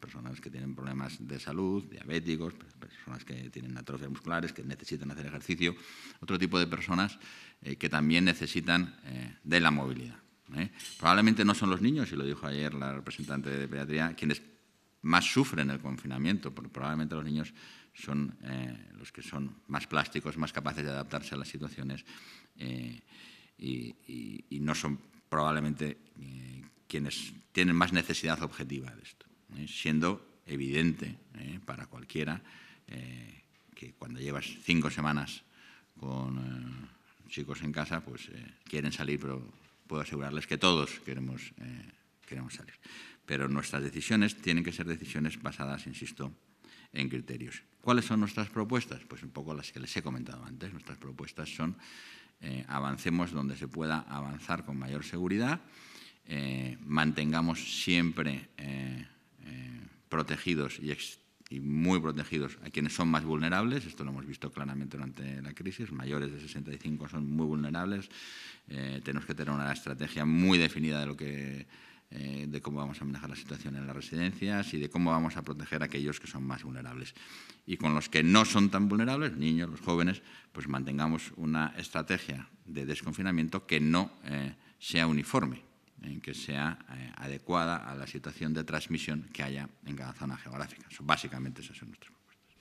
personas que tienen problemas de salud, diabéticos, personas que tienen atrofia musculares, que necesitan hacer ejercicio, otro tipo de personas eh, que también necesitan eh, de la movilidad. ¿eh? Probablemente no son los niños, y lo dijo ayer la representante de pediatría, quienes más sufren el confinamiento, porque probablemente los niños son los que son más plásticos, más capaces de adaptarse a las situaciones y, no son probablemente quienes tienen más necesidad objetiva de esto. Eh, siendo evidente eh, para cualquiera eh, que cuando llevas cinco semanas con chicos en casa, pues quieren salir, pero puedo asegurarles que todos queremos, queremos salir. Pero nuestras decisiones tienen que ser decisiones basadas, insisto, en criterios. ¿Cuáles son nuestras propuestas? Pues un poco las que les he comentado antes. Nuestras propuestas son avancemos donde se pueda avanzar con mayor seguridad, mantengamos siempre eh, protegidos y, muy protegidos a quienes son más vulnerables. Esto lo hemos visto claramente durante la crisis. Mayores de 65 son muy vulnerables. Eh, tenemos que tener una estrategia muy definida de lo que eh, de cómo vamos a manejar la situación en las residencias y de cómo vamos a proteger a aquellos que son más vulnerables. Y con los que no son tan vulnerables, niños, los jóvenes, pues mantengamos una estrategia de desconfinamiento que no sea uniforme, en que sea eh, adecuada a la situación de transmisión que haya en cada zona geográfica. básicamente esas son nuestras propuestas.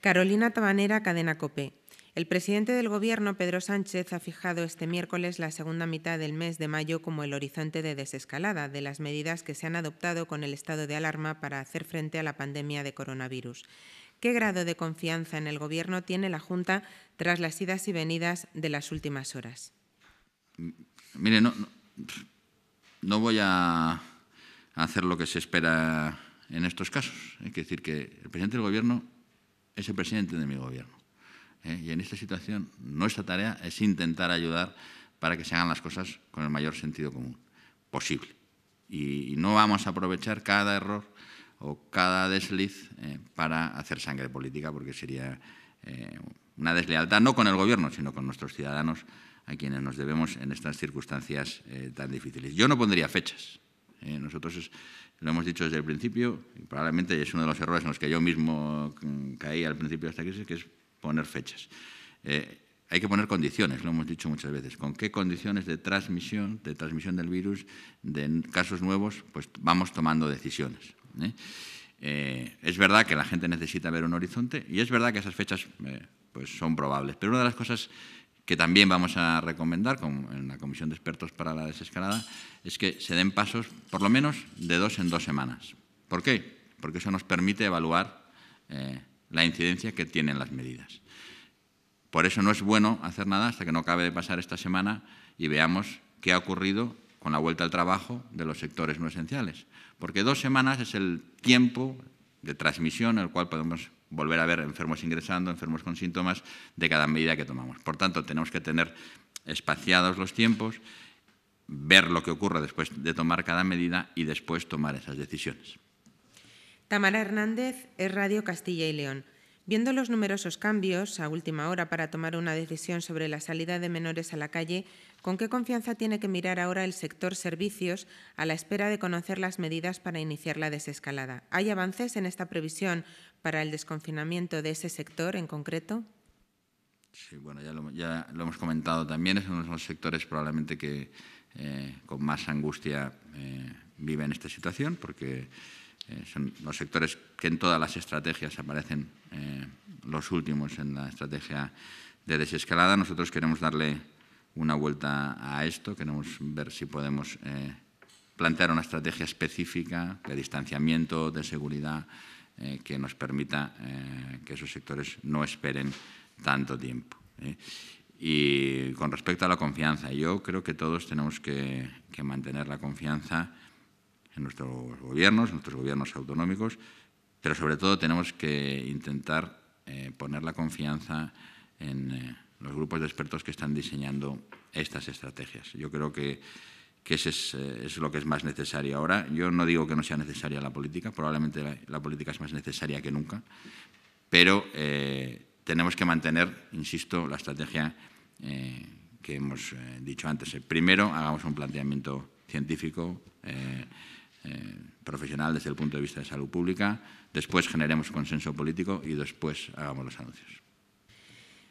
Carolina Tabanera, Cadena Copé. El presidente del Gobierno, Pedro Sánchez, ha fijado este miércoles la segunda mitad del mes de mayo como el horizonte de desescalada de las medidas que se han adoptado con el estado de alarma para hacer frente a la pandemia de coronavirus. ¿Qué grado de confianza en el Gobierno tiene la Junta tras las idas y venidas de las últimas horas?
Mire, no no voy a hacer lo que se espera en estos casos. es ¿eh? que decir que el presidente del Gobierno es el presidente de mi Gobierno. ¿eh? Y en esta situación nuestra tarea es intentar ayudar para que se hagan las cosas con el mayor sentido común posible. Y, no vamos a aprovechar cada error o cada desliz eh, para hacer sangre política, porque sería una deslealtad no con el Gobierno, sino con nuestros ciudadanos a quienes nos debemos en estas circunstancias eh, tan difíciles. Yo no pondría fechas. Eh. nosotros lo hemos dicho desde el principio, y probablemente es uno de los errores en los que yo mismo mm, caí al principio de esta crisis, que es poner fechas. Eh, hay que poner condiciones, lo hemos dicho muchas veces. ¿Con qué condiciones de transmisión, de transmisión del virus, de casos nuevos, pues vamos tomando decisiones? es verdad que la gente necesita ver un horizonte y es verdad que esas fechas pues son probables, pero una de las cosas que también vamos a recomendar en la Comisión de Expertos para la Desescalada, es que se den pasos por lo menos de dos en dos semanas. ¿Por qué? Porque eso nos permite evaluar eh, la incidencia que tienen las medidas. Por eso no es bueno hacer nada hasta que no acabe de pasar esta semana y veamos qué ha ocurrido con la vuelta al trabajo de los sectores no esenciales. Porque dos semanas es el tiempo de transmisión en el cual podemos volver a ver enfermos ingresando, enfermos con síntomas, de cada medida que tomamos. Por tanto, tenemos que tener espaciados los tiempos, ver lo que ocurre después de tomar cada medida y después tomar esas decisiones.
Tamara Hernández es Radio Castilla y León. Viendo los numerosos cambios a última hora para tomar una decisión sobre la salida de menores a la calle, ¿con qué confianza tiene que mirar ahora el sector servicios a la espera de conocer las medidas para iniciar la desescalada? ¿Hay avances en esta previsión para el desconfinamiento de ese sector en concreto?
Sí, bueno, ya lo, ya lo hemos comentado también, es uno de los sectores probablemente que eh, con más angustia eh, vive en esta situación, porque eh, son los sectores que en todas las estrategias aparecen los últimos en la estrategia de desescalada. Nosotros queremos darle una vuelta a esto, queremos ver si podemos plantear una estrategia específica de distanciamiento, de seguridad, eh, que nos permita eh, que esos sectores no esperen tanto tiempo. ¿eh? Y con respecto a la confianza, yo creo que todos tenemos que, que mantener la confianza en nuestros gobiernos, en nuestros gobiernos autonómicos, pero sobre todo tenemos que intentar poner la confianza en los grupos de expertos que están diseñando estas estrategias. Yo creo que que eh, es, lo que es más necesario ahora. Yo no digo que no sea necesaria la política, probablemente la, política es más necesaria que nunca, pero eh, tenemos que mantener, insisto, la estrategia eh, que hemos dicho antes. Primero, hagamos un planteamiento científico, profesional desde el punto de vista de salud pública, después generemos consenso político y después hagamos los anuncios.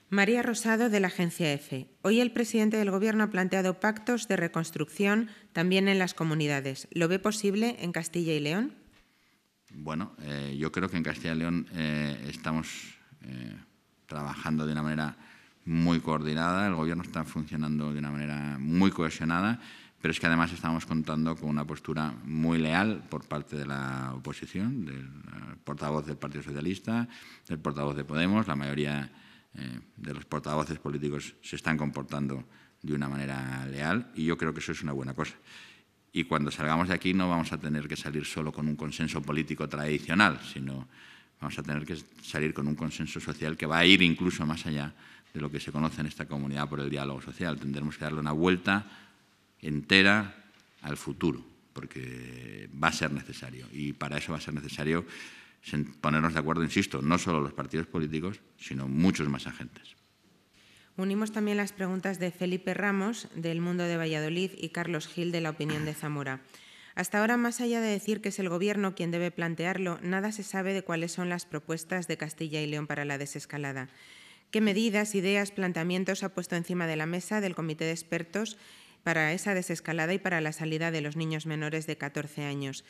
María Rosado, de la agencia EFE. Hoy el presidente del Gobierno ha planteado pactos de reconstrucción también en las comunidades. ¿Lo ve posible en Castilla y León?
Bueno, eh, yo creo que en Castilla y León eh, estamos eh, trabajando de una manera muy coordinada, el Gobierno está funcionando de una manera muy cohesionada, pero es que además estamos contando con una postura muy leal por parte de la oposición, del portavoz del Partido Socialista, del portavoz de Podemos, la mayoría eh, de los portavoces políticos se están comportando de una manera leal y yo creo que eso es una buena cosa. Y cuando salgamos de aquí no vamos a tener que salir solo con un consenso político tradicional, sino vamos a tener que salir con un consenso social que va a ir incluso más allá de lo que se conoce en esta comunidad por el diálogo social. Tendremos que darle una vuelta entera al futuro, porque va a ser necesario. Y para eso va a ser necesario ponernos de acuerdo, insisto, no solo los partidos políticos, sino muchos más agentes.
Unimos también las preguntas de Felipe Ramos, del Mundo de Valladolid, y Carlos Gil, de La Opinión de Zamora. Hasta ahora, más allá de decir que es el Gobierno quien debe plantearlo, nada se sabe de cuáles son las propuestas de Castilla y León para la desescalada. ¿Qué medidas, ideas, planteamientos ha puesto encima de la mesa del Comité de Expertos para esa desescalada y para la salida de los niños menores de 14 años?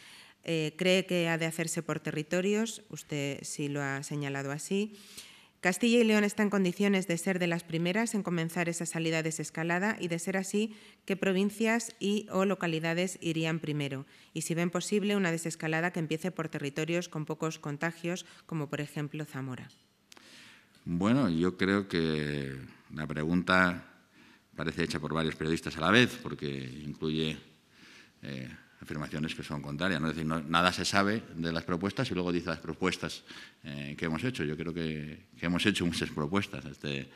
Eh, cree que ha de hacerse por territorios, usted sí lo ha señalado así. Castilla y León está en condiciones de ser de las primeras en comenzar esa salida desescalada y de ser así, qué provincias y o localidades irían primero. Y si ven posible, una desescalada que empiece por territorios con pocos contagios, como por ejemplo Zamora.
Bueno, yo creo que la pregunta parece hecha por varios periodistas a la vez, porque incluye eh, afirmaciones que son contrarias. ¿no? decir, nada se sabe de las propuestas y luego dice las propuestas eh, que hemos hecho. Yo creo que, hemos hecho muchas propuestas este,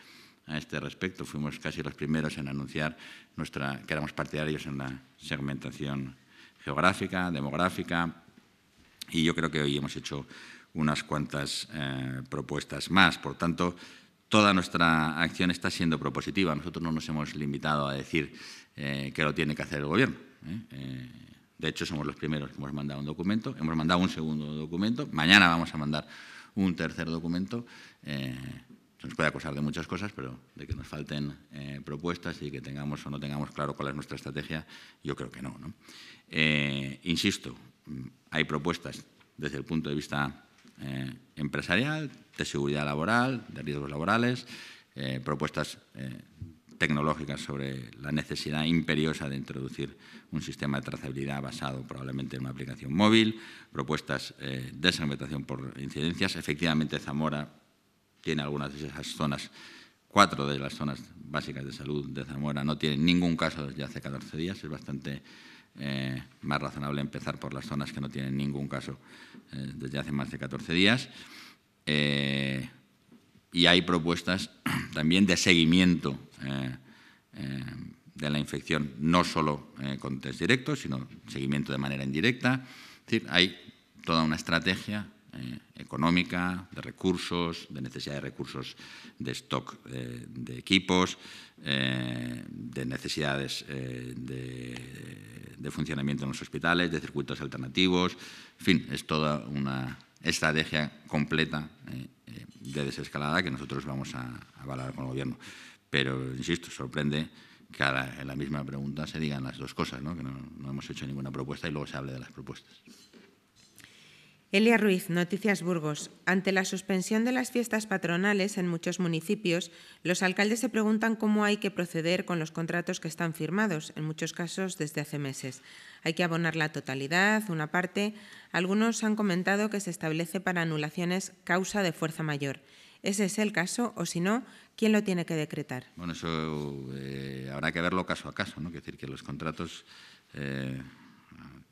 a este, respecto. Fuimos casi los primeros en anunciar nuestra, que éramos partidarios en la segmentación geográfica, demográfica, y yo creo que hoy hemos hecho unas cuantas eh, propuestas más. Por tanto, toda nuestra acción está siendo propositiva. Nosotros no nos hemos limitado a decir eh, que lo tiene que hacer el Gobierno. De hecho, somos los primeros que hemos mandado un documento, hemos mandado un segundo documento, mañana vamos a mandar un tercer documento. Eh, se nos puede acusar de muchas cosas, pero de que nos falten eh, propuestas y que tengamos o no tengamos claro cuál es nuestra estrategia, yo creo que no. Eh, insisto, mm, hay propuestas desde el punto de vista empresarial, de seguridad laboral, de riesgos laborales, propuestas tecnológicas sobre la necesidad imperiosa de introducir un sistema de trazabilidad basado probablemente en una aplicación móvil, propuestas eh, de segmentación por incidencias. Efectivamente, Zamora tiene algunas de esas zonas, cuatro de las zonas básicas de salud de Zamora no tienen ningún caso desde hace 14 días, es bastante... Eh, más razonable empezar por las zonas que no tienen ningún caso eh, desde hace más de 14 días y hay propuestas también de seguimiento eh, eh, de la infección, no solo eh, con test directos, sino seguimiento de manera indirecta. Es decir, hay toda una estrategia económica, de recursos, de necesidad de recursos de stock de equipos, de necesidades de, de funcionamiento en los hospitales, de circuitos alternativos. En fin, es toda una estrategia completa eh, de desescalada que nosotros vamos a, avalar con el Gobierno. Pero, insisto, sorprende que en la misma pregunta se digan las dos cosas, ¿no? que no hemos hecho ninguna propuesta y luego se hable de las propuestas.
Elia Ruiz, Noticias Burgos. Ante la suspensión de las fiestas patronales en muchos municipios, los alcaldes se preguntan cómo hay que proceder con los contratos que están firmados, en muchos casos desde hace meses. Hay que abonar la totalidad, una parte. Algunos han comentado que se establece para anulaciones causa de fuerza mayor. ¿Ese es el caso o si no, quién lo tiene que decretar?
Bueno, eso eh, habrá que verlo caso a caso, ¿no? Es decir, que los contratos... Eh,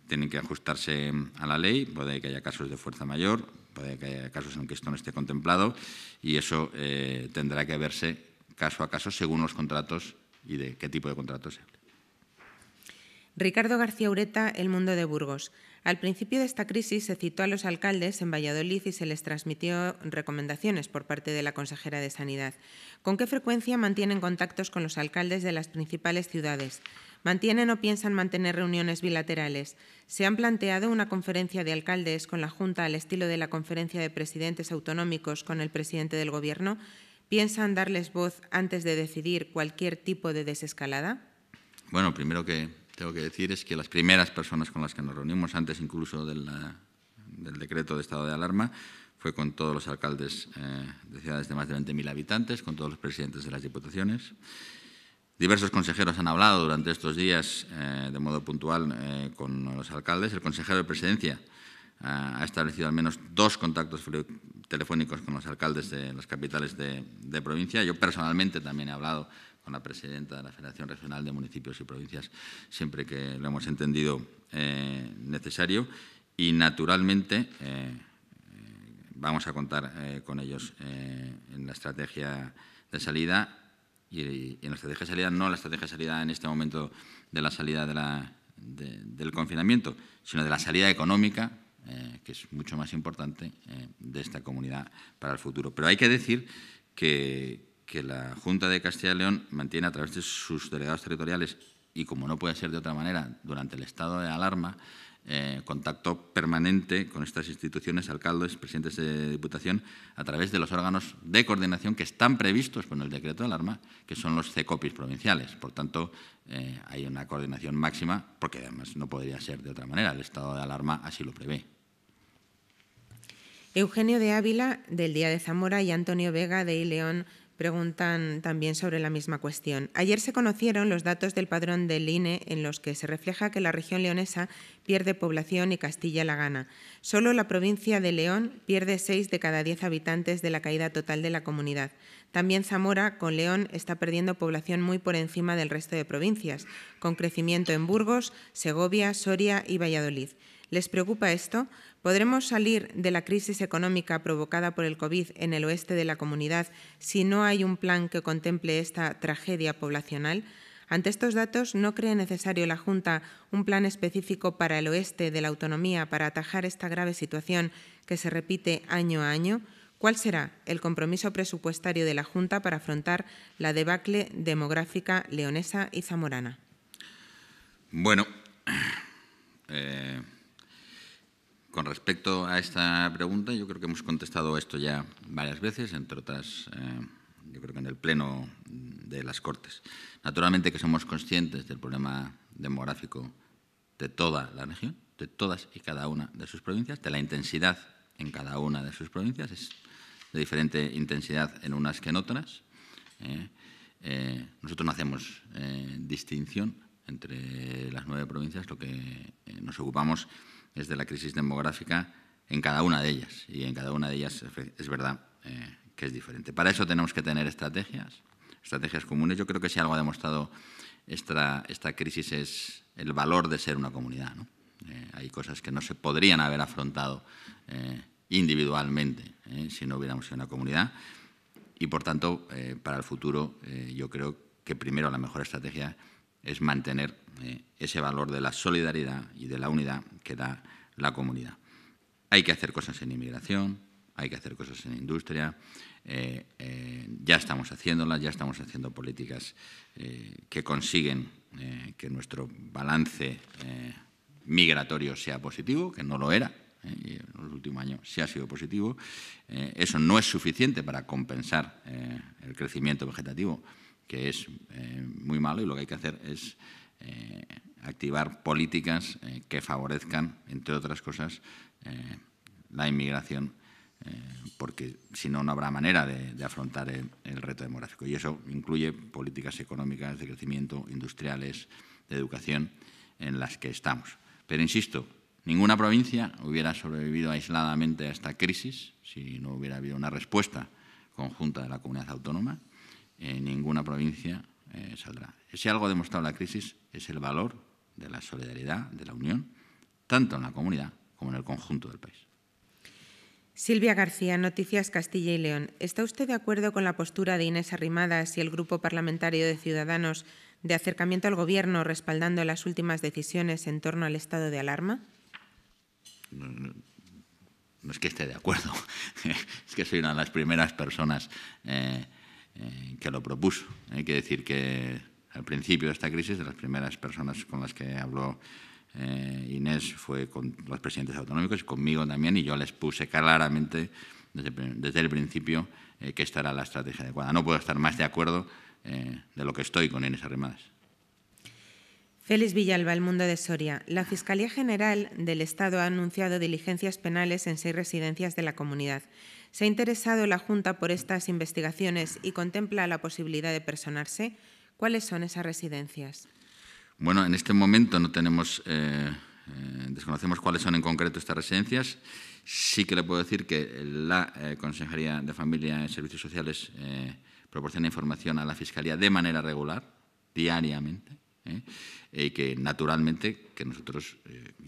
tienen que ajustarse a la ley, puede que haya casos de fuerza mayor, puede que haya casos en que esto no esté contemplado y eso eh, tendrá que verse caso a caso según los contratos y de qué tipo de contratos se
Ricardo García Ureta, El Mundo de Burgos. Al principio de esta crisis se citó a los alcaldes en Valladolid y se les transmitió recomendaciones por parte de la consejera de Sanidad. ¿Con qué frecuencia mantienen contactos con los alcaldes de las principales ciudades? Mantienen o piensan mantener reuniones bilaterales. Se han planteado una conferencia de alcaldes con la Junta al estilo de la conferencia de presidentes autonómicos con el presidente del Gobierno. ¿Piensan darles voz antes de decidir cualquier tipo de desescalada?
Bueno, primero que tengo que decir es que las primeras personas con las que nos reunimos, antes incluso del decreto de estado de alarma, fue con todos los alcaldes eh, de ciudades de más de 20.000 habitantes, con todos los presidentes de las diputaciones. Diversos consejeros han hablado durante estos días eh, de modo puntual eh, con los alcaldes. El consejero de presidencia eh, ha establecido al menos dos contactos telefónicos con los alcaldes de las capitales de, provincia. Yo personalmente también he hablado con la presidenta de la Federación Regional de Municipios y Provincias siempre que lo hemos entendido necesario y naturalmente vamos a contar con ellos en la estrategia de salida y, en la estrategia de salida, no la estrategia de salida en este momento de la salida de la, del confinamiento, sino de la salida económica, eh, que es mucho más importante eh, de esta comunidad para el futuro. Pero hay que decir que, que la Junta de Castilla y León mantiene a través de sus delegados territoriales y como no puede ser de otra manera, durante el estado de alarma, eh, contacto permanente con estas instituciones, alcaldes, presidentes de diputación, a través de los órganos de coordinación que están previstos con el decreto de alarma, que son los CECOPIS provinciales. Por tanto, eh, hay una coordinación máxima, porque además no podría ser de otra manera, el estado de alarma así lo prevé.
Eugenio de Ávila, del Día de Zamora, y Antonio Vega, de preguntan también sobre la misma cuestión. Ayer se conocieron los datos del padrón del INE en los que se refleja que la región leonesa pierde población y Castilla-La Gana. Solo la provincia de León pierde 6 de cada 10 habitantes de la caída total de la comunidad. También Zamora, con León, está perdiendo población muy por encima del resto de provincias, con crecimiento en Burgos, Segovia, Soria y Valladolid les preocupa esto, ¿podremos salir de la crisis económica provocada por el COVID en el oeste de la comunidad si no hay un plan que contemple esta tragedia poblacional? Ante estos datos, ¿no cree necesario la Junta un plan específico para el oeste de la autonomía para atajar esta grave situación que se repite año a año? ¿Cuál será el compromiso presupuestario de la Junta para afrontar la debacle demográfica leonesa y zamorana?
Bueno, eh, con respecto a esta pregunta, yo creo que hemos contestado esto ya varias veces, entre otras, eh, yo creo que en el Pleno de las Cortes. Naturalmente que somos conscientes del problema demográfico de toda la región, de todas y cada una de sus provincias, de la intensidad en cada una de sus provincias, es de diferente intensidad en unas que en otras. ¿eh? Eh, nosotros no hacemos distinción entre las nueve provincias, lo que nos ocupamos es de la crisis demográfica en cada una de ellas. Y en cada una de ellas es verdad eh, que es diferente. Para eso tenemos que tener estrategias, estrategias comunes. Yo creo que si algo ha demostrado esta, esta crisis es el valor de ser una comunidad. Eh, hay cosas que no se podrían haber afrontado eh, individualmente si no hubiéramos sido una comunidad. Y por tanto, para el futuro, yo creo que primero la mejor estrategia es mantener eh, ese valor de la solidaridad y de la unidad que da la comunidad. Hay que hacer cosas en inmigración, hay que hacer cosas en industria, eh, eh, ya estamos haciéndolas, ya estamos haciendo políticas que consiguen que nuestro balance migratorio sea positivo, que no lo era, en los últimos año sí ha sido positivo. eso no es suficiente para compensar el crecimiento vegetativo, que es muy malo y lo que hay que hacer es eh, activar políticas eh, que favorezcan, entre otras cosas, eh, la inmigración, porque si no, no habrá manera de, afrontar el, reto demográfico. Y eso incluye políticas económicas, de crecimiento, industriales, de educación, en las que estamos. Pero insisto, ninguna provincia hubiera sobrevivido aisladamente a esta crisis si no hubiera habido una respuesta conjunta de la comunidad autónoma. ninguna provincia eh, saldrá. Si algo ha demostrado la crisis es el valor de la solidaridad, de la unión, tanto en la comunidad como en el conjunto del país.
Silvia García, Noticias Castilla y León. ¿Está usted de acuerdo con la postura de Inés Arrimadas y el Grupo Parlamentario de Ciudadanos de acercamiento al Gobierno respaldando las últimas decisiones en torno al estado de alarma?
No, es que esté de acuerdo, es que soy una de las primeras personas eh, eh, que lo propuso. Hay que decir que al principio de esta crisis, de las primeras personas con las que habló eh, Inés fue con los presidentes autonómicos y conmigo también, y yo les puse claramente desde, el principio eh, que esta era la estrategia adecuada. No puedo estar más de acuerdo de lo que estoy con Inés Arrimadas.
Félix Villalba, El Mundo de Soria. La Fiscalía General del Estado ha anunciado diligencias penales en seis residencias de la comunidad. ¿Se ha interesado la Junta por estas investigaciones y contempla la posibilidad de personarse? ¿Cuáles son esas residencias?
Bueno, en este momento no tenemos, eh, eh, desconocemos cuáles son en concreto estas residencias. Sí que le puedo decir que la eh, Consejería de Familia y Servicios Sociales proporciona información a la Fiscalía de manera regular, diariamente. y que naturalmente que nosotros,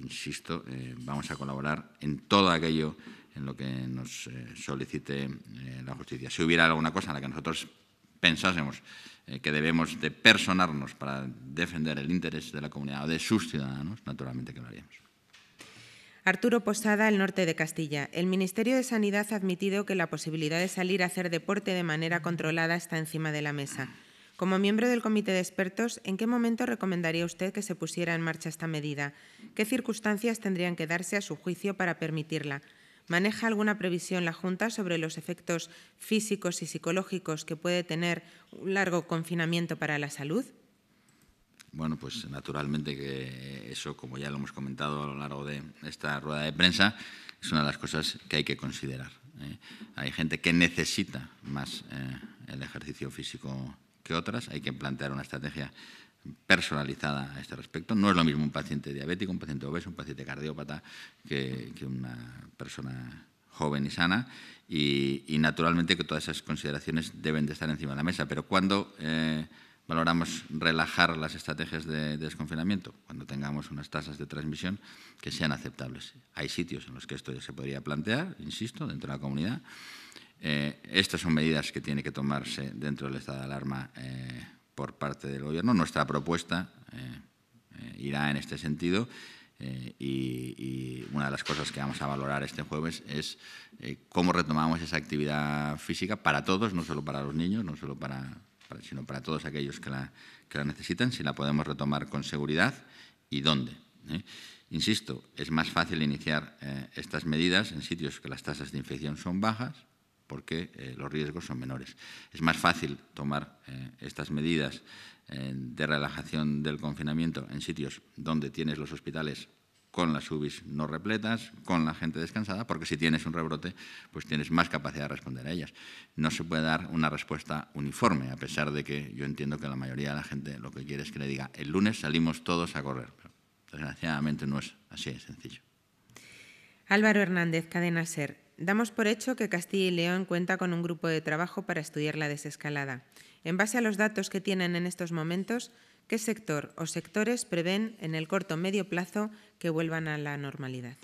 insisto, vamos a colaborar en todo aquello en lo que nos eh, solicite eh, la justicia. Si hubiera alguna cosa en la que nosotros pensásemos eh, que debemos de personarnos para defender el interés de la comunidad o de sus ciudadanos, naturalmente que lo haríamos.
Arturo Posada, el norte de Castilla. El Ministerio de Sanidad ha admitido que la posibilidad de salir a hacer deporte de manera controlada está encima de la mesa. Como miembro del comité de expertos, ¿en qué momento recomendaría usted que se pusiera en marcha esta medida? ¿Qué circunstancias tendrían que darse a su juicio para permitirla? ¿Maneja alguna previsión la Junta sobre los efectos físicos y psicológicos que puede tener un largo confinamiento para la salud?
Bueno, pues naturalmente que eso, como ya lo hemos comentado a lo largo de esta rueda de prensa, es una de las cosas que hay que considerar. ¿eh? Hay gente que necesita más eh, el ejercicio físico que otras, hay que plantear una estrategia personalizada a este respecto. No es lo mismo un paciente diabético, un paciente obeso, un paciente cardiópata que, una persona joven y sana y, naturalmente que todas esas consideraciones deben de estar encima de la mesa. Pero cuando eh, valoramos relajar las estrategias de, desconfinamiento? Cuando tengamos unas tasas de transmisión que sean aceptables. Hay sitios en los que esto ya se podría plantear, insisto, dentro de la comunidad. Eh, estas son medidas que tiene que tomarse dentro del estado de alarma. Eh, por parte del Gobierno. Nuestra propuesta eh, eh, irá en este sentido eh, y, una de las cosas que vamos a valorar este jueves es cómo retomamos esa actividad física para todos, no solo para los niños, no solo para, sino para todos aquellos que la, que la, necesitan, si la podemos retomar con seguridad y dónde. Insisto, es más fácil iniciar estas medidas en sitios que las tasas de infección son bajas, porque eh, los riesgos son menores. Es más fácil tomar eh, estas medidas eh, de relajación del confinamiento en sitios donde tienes los hospitales con las UBIs no repletas, con la gente descansada, porque si tienes un rebrote, pues tienes más capacidad de responder a ellas. No se puede dar una respuesta uniforme, a pesar de que yo entiendo que la mayoría de la gente lo que quiere es que le diga, el lunes salimos todos a correr. desgraciadamente no es así de sencillo.
Álvaro Hernández, Cadena Ser. Damos por hecho que Castilla y León cuenta con un grupo de trabajo para estudiar la desescalada. En base a los datos que tienen en estos momentos, ¿qué sector o sectores prevén en el corto o medio plazo que vuelvan a la normalidad?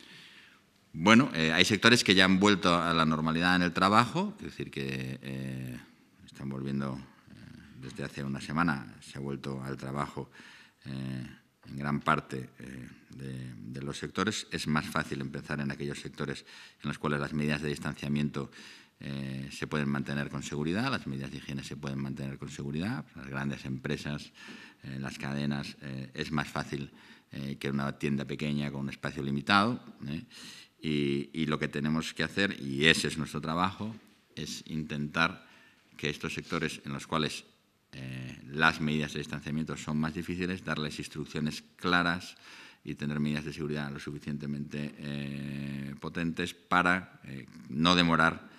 Bueno, eh, hay sectores que ya han vuelto a la normalidad en el trabajo, es decir, que eh, están volviendo eh, desde hace una semana, se ha vuelto al trabajo en gran parte eh, de, los sectores, es más fácil empezar en aquellos sectores en los cuales las medidas de distanciamiento eh, se pueden mantener con seguridad, las medidas de higiene se pueden mantener con seguridad, las grandes empresas, eh, las cadenas, es más fácil que una tienda pequeña con un espacio limitado. Y, y lo que tenemos que hacer, y ese es nuestro trabajo, es intentar que estos sectores en los cuales eh, las medidas de distanciamiento son más difíciles, darles instrucciones claras y tener medidas de seguridad lo suficientemente eh, potentes para eh, no demorar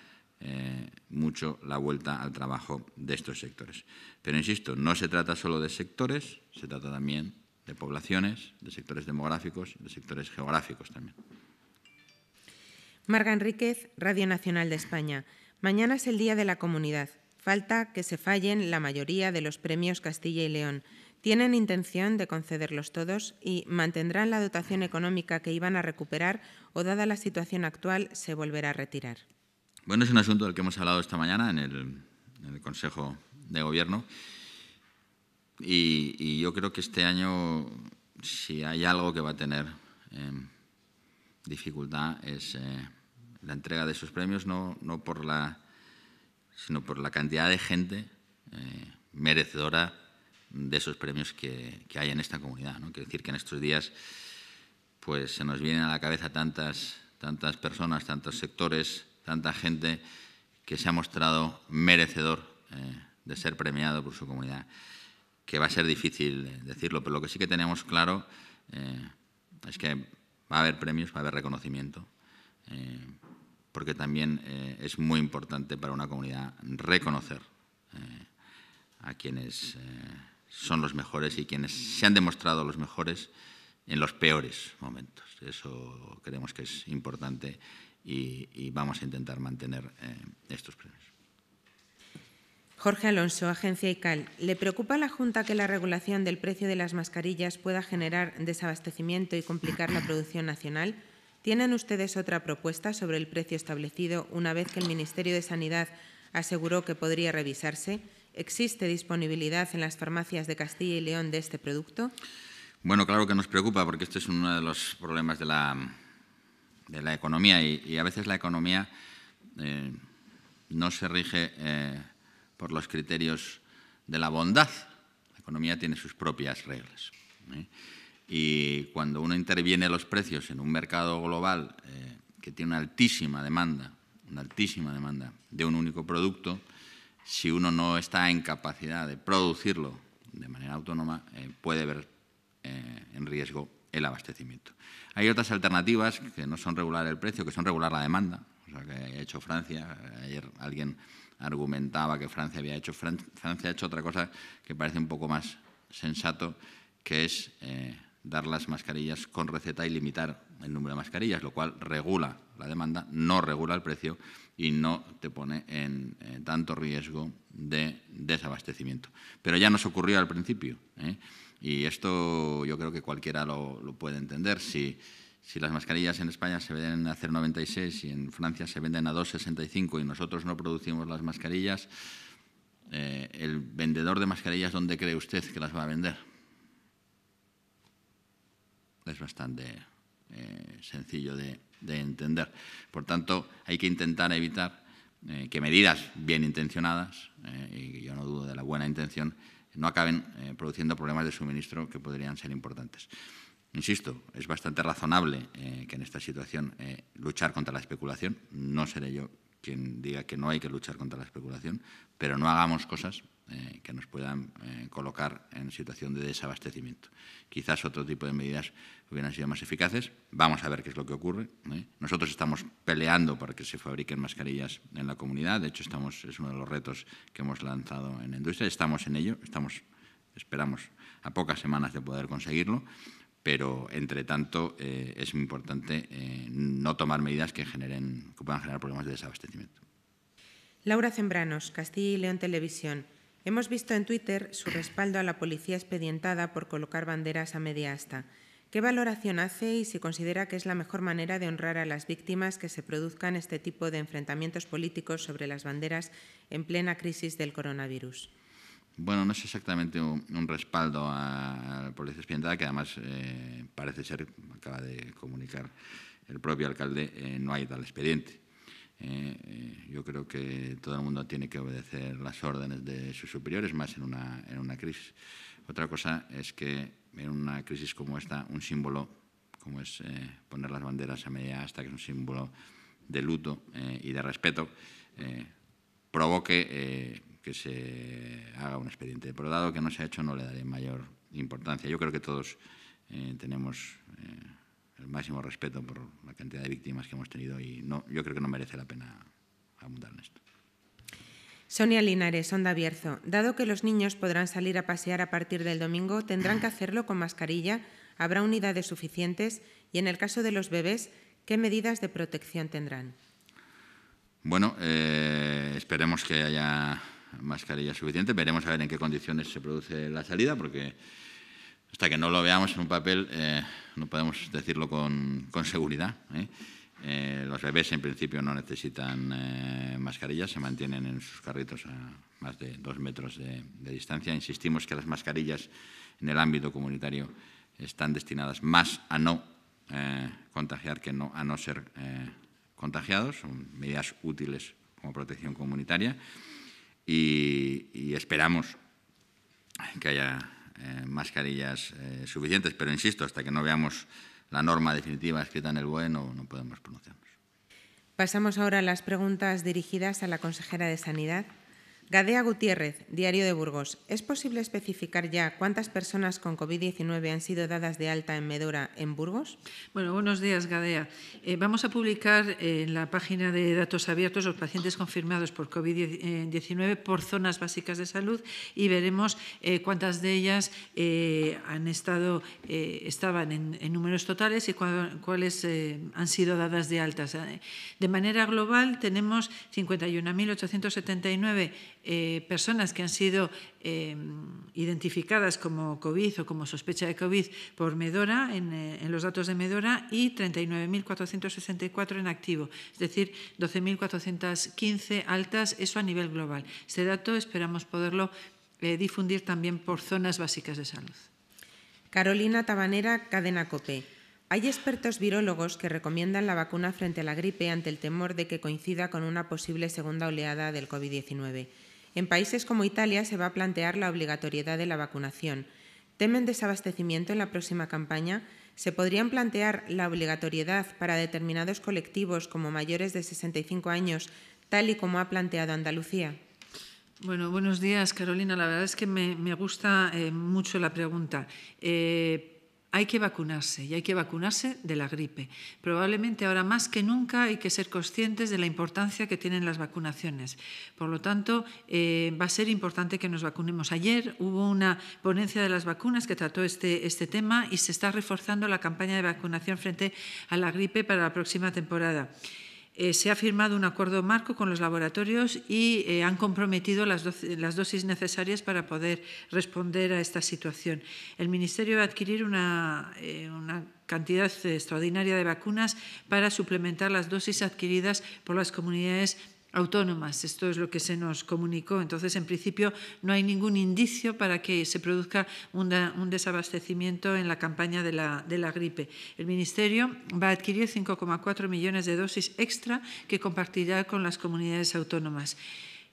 mucho la vuelta al trabajo de estos sectores. Pero insisto, no se trata solo de sectores, se trata también de poblaciones, de sectores demográficos, de sectores geográficos también.
Marga Enríquez, Radio Nacional de España. Mañana es el Día de la Comunidad. Falta que se fallen la mayoría de los premios Castilla y León. Tienen intención de concederlos todos y mantendrán la dotación económica que iban a recuperar o, dada la situación actual, se volverá a retirar.
Bueno, es un asunto del que hemos hablado esta mañana en el, Consejo de Gobierno y, yo creo que este año, si hay algo que va a tener em, dificultad, es eh, la entrega de esos premios, no, no por la sino por la cantidad de gente eh, merecedora de esos premios que, hay en esta comunidad. ¿no? Quiero decir que en estos días pues, se nos vienen a la cabeza tantas, tantas personas, tantos sectores, tanta gente que se ha mostrado merecedor eh, de ser premiado por su comunidad, que va a ser difícil decirlo, pero lo que sí que tenemos claro eh, es que va a haber premios, va a haber reconocimiento porque también eh, es muy importante para una comunidad reconocer eh, a quienes eh, son los mejores y quienes se han demostrado los mejores en los peores momentos. Eso creemos que es importante y, y vamos a intentar mantener estos premios.
Jorge Alonso, Agencia ICAL. ¿Le preocupa a la Junta que la regulación del precio de las mascarillas pueda generar desabastecimiento y complicar la producción nacional? ¿Tienen ustedes otra propuesta sobre el precio establecido una vez que el Ministerio de Sanidad aseguró que podría revisarse? ¿Existe disponibilidad en las farmacias de Castilla y León de este producto?
Bueno, claro que nos preocupa porque este es uno de los problemas de la, de la economía y, a veces la economía eh, no se rige eh, por los criterios de la bondad. La economía tiene sus propias reglas. ¿eh? Y cuando uno interviene los precios en un mercado global eh, que tiene una altísima demanda, una altísima demanda de un único producto, si uno no está en capacidad de producirlo de manera autónoma, eh, puede ver eh, en riesgo el abastecimiento. Hay otras alternativas que no son regular el precio, que son regular la demanda, o sea, que ha hecho Francia. Ayer alguien argumentaba que Francia había hecho, Francia ha hecho otra cosa que parece un poco más sensato, que es dar las mascarillas con receta y limitar el número de mascarillas, lo cual regula la demanda, no regula el precio y no te pone en, tanto riesgo de desabastecimiento. Pero ya nos ocurrió al principio ¿eh? y esto yo creo que cualquiera lo, puede entender. Si, las mascarillas en España se venden a 0,96 y en Francia se venden a 2,65 y nosotros no producimos las mascarillas, eh, ¿el vendedor de mascarillas dónde cree usted que las va a vender? es bastante eh, sencillo de, entender. Por tanto, hay que intentar evitar eh, que medidas bien intencionadas, eh, y yo no dudo de la buena intención, no acaben produciendo problemas de suministro que podrían ser importantes. Insisto, es bastante razonable que en esta situación luchar contra la especulación. No seré yo quien diga que no hay que luchar contra la especulación, pero no hagamos cosas eh, que nos puedan eh, colocar en situación de desabastecimiento. Quizás otro tipo de medidas hubieran sido más eficaces. Vamos a ver qué es lo que ocurre. ¿eh? Nosotros estamos peleando para que se fabriquen mascarillas en la comunidad. De hecho, estamos, es uno de los retos que hemos lanzado en la industria. Estamos en ello. Estamos, esperamos, a pocas semanas de poder conseguirlo. Pero, entre tanto, es muy importante no tomar medidas que, generen, que puedan generar problemas de desabastecimiento.
Laura Zembranos, Castilla y León Televisión. Hemos visto en Twitter su respaldo a la policía expedientada por colocar banderas a media asta. ¿Qué valoración hace y si considera que es la mejor manera de honrar a las víctimas que se produzcan este tipo de enfrentamientos políticos sobre las banderas en plena crisis del coronavirus?
Bueno, no es exactamente un, respaldo a la policía expedientada, que además eh, parece ser, acaba de comunicar el propio alcalde, eh, no hay tal expediente. Eh, eh, yo creo que todo el mundo tiene que obedecer las órdenes de sus superiores, más en una, en una crisis. Otra cosa es que en una crisis como esta, un símbolo, como es eh, poner las banderas a media hasta, que es un símbolo de luto y de respeto, provoque que se haga un expediente. Pero dado que no se ha hecho, no le daré mayor importancia. Yo creo que todos tenemos el máximo respeto por la cantidad de víctimas que hemos tenido y no, yo creo que no merece la pena abundar en esto. Sonia
Linares, Onda Bierzo. Dado que los niños podrán salir a pasear a partir del domingo, tendrán que hacerlo con mascarilla, habrá unidades suficientes y en el caso de los bebés, ¿qué medidas de protección tendrán?
Bueno, eh, esperemos que haya mascarilla suficiente. Veremos a ver en qué condiciones se produce la salida, porque hasta que no lo veamos en un papel, eh, no podemos decirlo con, seguridad. ¿eh? Eh, los bebés en principio no necesitan mascarillas, se mantienen en sus carritos a más de dos metros de, distancia. Insistimos que las mascarillas en el ámbito comunitario están destinadas más a no contagiar que no, a no ser contagiados. Son medidas útiles como protección comunitaria y esperamos que haya eh, mascarillas eh, suficientes, pero insisto, hasta que no veamos la norma definitiva escrita en el BOE no podemos pronunciarnos.
Pasamos ahora a las preguntas dirigidas a la consejera de Sanidad. Gadea Gutiérrez, Diario de Burgos. ¿Es posible especificar ya cuántas personas con COVID-19 han sido dadas de alta en Medora en Burgos?
Bueno, buenos días,
Gadea. Eh, vamos a
publicar en la página de datos abiertos los pacientes confirmados por COVID-19 por zonas básicas de salud y veremos eh, cuántas de ellas eh, han estado, estaban en, en, números totales y cuáles han sido dadas de altas. De manera global, tenemos 51.879 eh, personas que han sido eh, identificadas como COVID o como sospecha de COVID por Medora, en, eh, los datos de Medora, y 39.464 en activo, es decir, 12.415 altas, eso a nivel global. Este
dato esperamos poderlo difundir también por zonas básicas de salud. Carolina Tabanera, Cadena COPE. Hay expertos virólogos que recomiendan la vacuna frente a la gripe ante el temor de que coincida con una posible segunda oleada del COVID-19. En países como Italia se va a plantear la obligatoriedad de la vacunación. Temen desabastecimiento en la próxima campaña. Se podrían plantear la obligatoriedad para determinados colectivos como mayores de 65 años, tal y como ha planteado Andalucía.
Bueno, buenos días, Carolina. La verdad es que me, gusta eh, mucho la pregunta. Eh, hay que vacunarse y hay que vacunarse de la gripe. Probablemente ahora más que nunca hay que ser conscientes de la importancia que tienen las vacunaciones. Por lo tanto, eh, va a ser importante que nos vacunemos. Ayer hubo una ponencia de las vacunas que trató este, este tema y se está reforzando la campaña de vacunación frente a la gripe para la próxima temporada. Eh, se ha firmado un acuerdo marco con los laboratorios y eh, han comprometido las, las, dosis necesarias para poder responder a esta situación. El Ministerio va a adquirir una, eh, una cantidad extraordinaria de vacunas para suplementar las dosis adquiridas por las comunidades autónomas. Esto es lo que se nos comunicó. Entonces, en principio, no hay ningún indicio para que se produzca un desabastecimiento en la campaña de la, de la gripe. El Ministerio va a adquirir 5,4 millones de dosis extra que compartirá con las comunidades autónomas.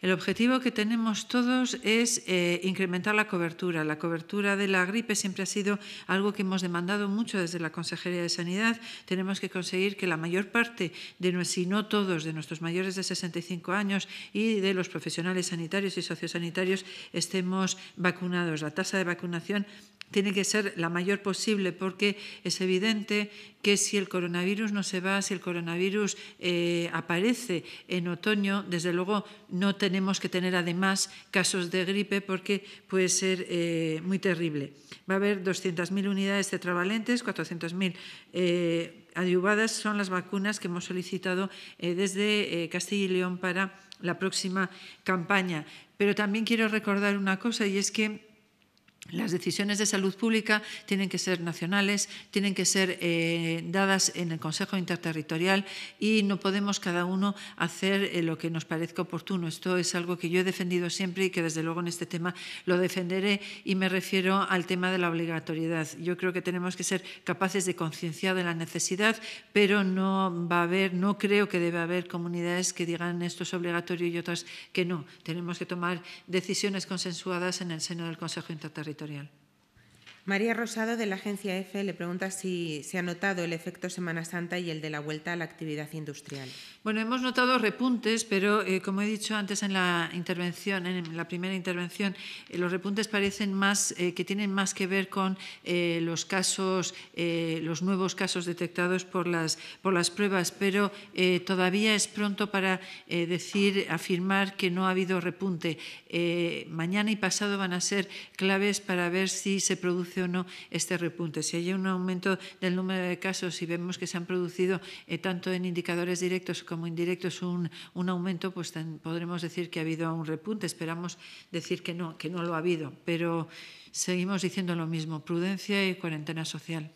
El objetivo que tenemos todos es eh, incrementar la cobertura. La cobertura de la gripe siempre ha sido algo que hemos demandado mucho desde la Consejería de Sanidad. Tenemos que conseguir que la mayor parte, de, si no todos, de nuestros mayores de 65 años y de los profesionales sanitarios y sociosanitarios estemos vacunados. La tasa de vacunación tiene que ser la mayor posible porque es evidente que si el coronavirus no se va, si el coronavirus eh, aparece en otoño, desde luego no tenemos que tener además casos de gripe porque puede ser eh, muy terrible. Va a haber 200.000 unidades tetravalentes, 400.000 eh, adyuvadas son las vacunas que hemos solicitado eh, desde Castilla y León para la próxima campaña. Pero también quiero recordar una cosa y es que las decisiones de salud pública tienen que ser nacionales, tienen que ser eh, dadas en el Consejo Interterritorial y no podemos cada uno hacer eh, lo que nos parezca oportuno. Esto es algo que yo he defendido siempre y que desde luego en este tema lo defenderé y me refiero al tema de la obligatoriedad. Yo creo que tenemos que ser capaces de concienciar de la necesidad, pero no va a haber, no creo que debe haber comunidades que digan esto es obligatorio y otras que no. Tenemos que tomar decisiones consensuadas en el seno del Consejo Interterritorial territorial.
María Rosado de la agencia EFE le pregunta si se ha notado el efecto Semana Santa y el de la vuelta a la actividad industrial. Bueno, hemos notado repuntes, pero eh, como he dicho antes en la intervención,
en la primera intervención, eh, los repuntes parecen más eh, que tienen más que ver con los casos, los nuevos casos detectados por las por las pruebas, pero todavía es pronto para decir, afirmar que no ha habido repunte. mañana y pasado van a ser claves para ver si se produce o no este repunte. Si hay un aumento del número de casos y vemos que se han producido eh, tanto en indicadores directos como indirectos un, aumento, pues podremos decir que ha habido un repunte. Esperamos decir que no, que no lo ha habido, pero seguimos diciendo lo mismo, prudencia y
cuarentena social.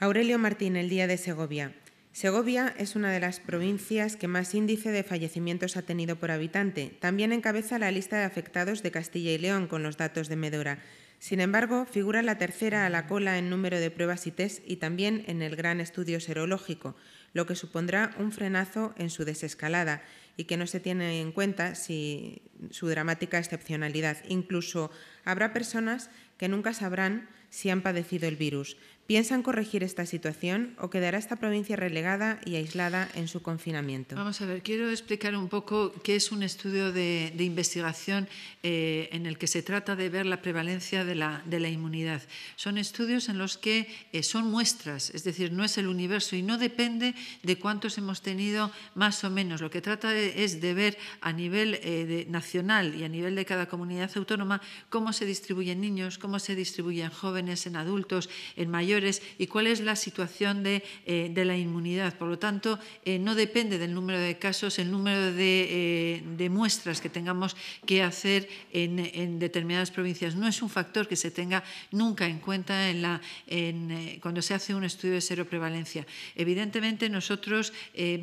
Aurelio Martín, el día de Segovia. Segovia es una de las provincias que más índice de fallecimientos ha tenido por habitante. También encabeza la lista de afectados de Castilla y León con los datos de Medora. Sin embargo, figura la tercera a la cola en número de pruebas y test y también en el gran estudio serológico, lo que supondrá un frenazo en su desescalada y que no se tiene en cuenta si su dramática excepcionalidad, incluso Habrá personas que nunca sabrán si han padecido el virus. ¿Piensan corregir esta situación o quedará esta provincia relegada y aislada en su confinamiento?
Vamos a ver, quiero explicar un poco qué es un estudio de, investigación eh, en el que se trata de ver la prevalencia de la, de la inmunidad. Son estudios en los que eh, son muestras, es decir, no es el universo y no depende de cuántos hemos tenido más o menos. Lo que trata es de ver a nivel eh, nacional y a nivel de cada comunidad autónoma cómo se distribuye niños, cómo se distribuye jóvenes, en adultos, en mayores y cuál es la situación de, eh, de la inmunidad. Por lo tanto, eh, no depende del número de casos, el número de, eh, de muestras que tengamos que hacer en, en, determinadas provincias. No es un factor que se tenga nunca en cuenta en la, en, cuando se hace un estudio de seroprevalencia. Evidentemente, nosotros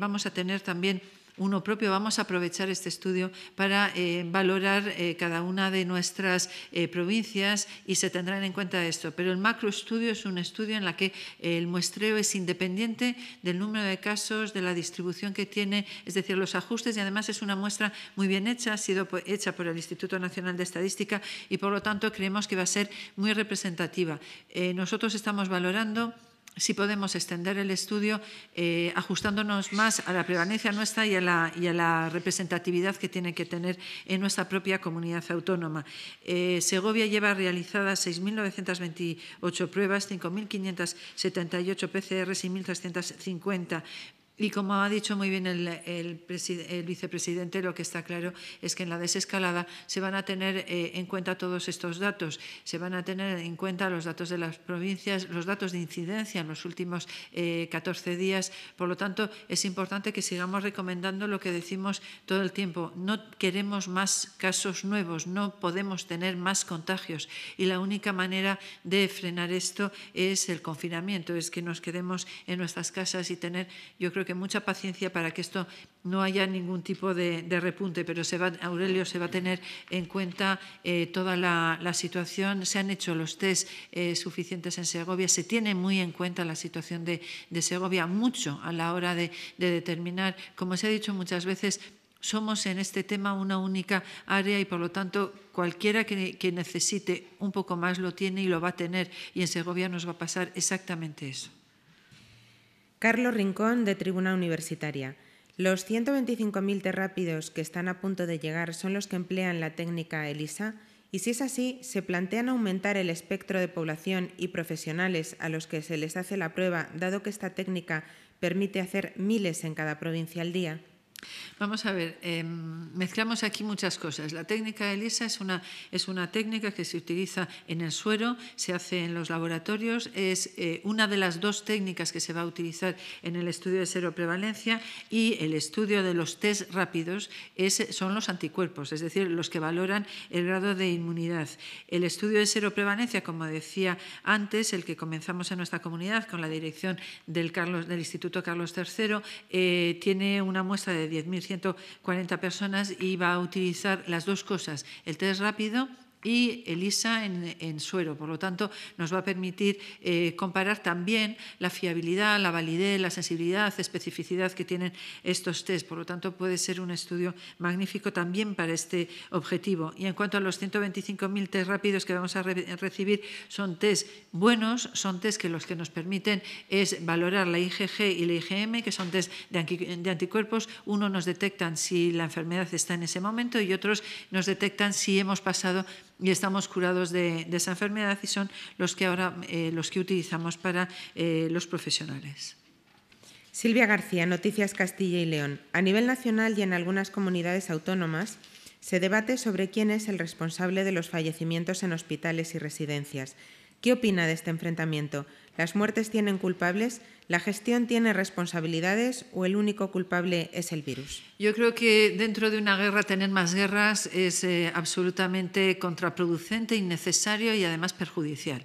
vamos a tener también uno propio. Vamos a aprovechar este estudio para eh, valorar eh, cada una de nuestras eh, provincias y se tendrán en cuenta esto. Pero el macroestudio es un estudio en el que el muestreo es independiente del número de casos, de la distribución que tiene, es decir, los ajustes y además es una muestra muy bien hecha, ha sido hecha por el Instituto Nacional de Estadística y por lo tanto creemos que va a ser muy representativa. nosotros estamos valorando si podemos extender el estudio eh, ajustándonos más a la prevalencia nuestra y a la, representatividad que tiene que tener en nuestra propia comunidad autónoma. Eh, Segovia lleva realizadas 6.928 pruebas, 5.578 PCRs y 1.350 y como ha dicho muy bien el, el, vicepresidente, lo que está claro es que en la desescalada se van a tener eh, en cuenta todos estos datos, se van a tener en cuenta los datos de las provincias, los datos de incidencia en los últimos 14 eh, días. Por lo tanto, es importante que sigamos recomendando lo que decimos todo el tiempo. No queremos más casos nuevos, no podemos tener más contagios y la única manera de frenar esto es el confinamiento, es que nos quedemos en nuestras casas y tener, yo creo que mucha paciencia para que esto no haya ningún tipo de, repunte, pero Aurelio se va a tener en cuenta eh, toda la, situación. Se han hecho los test eh, suficientes en Segovia, se tiene muy en cuenta la situación de, Segovia, mucho a la hora de, determinar, como se ha dicho muchas veces, somos en este tema una única área y por lo tanto cualquiera que, necesite un poco más lo tiene y lo va a tener y
en Segovia nos va a pasar exactamente eso. Carlos Rincón, de Tribuna Universitaria. Los 125.000 terrápidos que están a punto de llegar son los que emplean la técnica ELISA y si es así, se plantean aumentar el espectro de población y profesionales a los que se les hace la prueba, dado que esta técnica permite hacer miles en cada provincia al día. Vamos a ver, em, mezclamos aquí muchas cosas.
La técnica ELISA es una, es una técnica que se utiliza en el suero, se hace en los laboratorios, es eh, una de las dos técnicas que se va a utilizar en el estudio de seroprevalencia y el estudio de los test rápidos es, son los anticuerpos, es decir, los que valoran el grado de inmunidad. El estudio de seroprevalencia, como decía antes, el que comenzamos en nuestra comunidad con la dirección del, Carlos, del Instituto Carlos III, eh, tiene una muestra de 10.140 personas iba a utilizar las dos cosas, el test rápido y ELISA en, suero. Por lo tanto, nos va a permitir eh, comparar también la fiabilidad, la validez, la sensibilidad, especificidad que tienen estos test. Por lo tanto, puede ser un estudio magnífico también para este objetivo. Y en cuanto a los 125.000 test rápidos que vamos a recibir, son test buenos, son test que los que nos permiten es valorar la IgG y la IgM, que son test de anticuerpos. Uno nos detectan si la enfermedad está en ese momento y otros nos detectan si hemos pasado y estamos curados de, esa enfermedad y son los que ahora
eh, los que utilizamos para eh, los profesionales. Silvia García, Noticias Castilla y León. A nivel nacional y en algunas comunidades autónomas se debate sobre quién es el responsable de los fallecimientos en hospitales y residencias. ¿Qué opina de este enfrentamiento? ¿Las muertes tienen culpables? ¿La gestión tiene responsabilidades o el único culpable es el virus?
Yo creo que dentro de una guerra tener más guerras es eh, absolutamente contraproducente, innecesario y además perjudicial.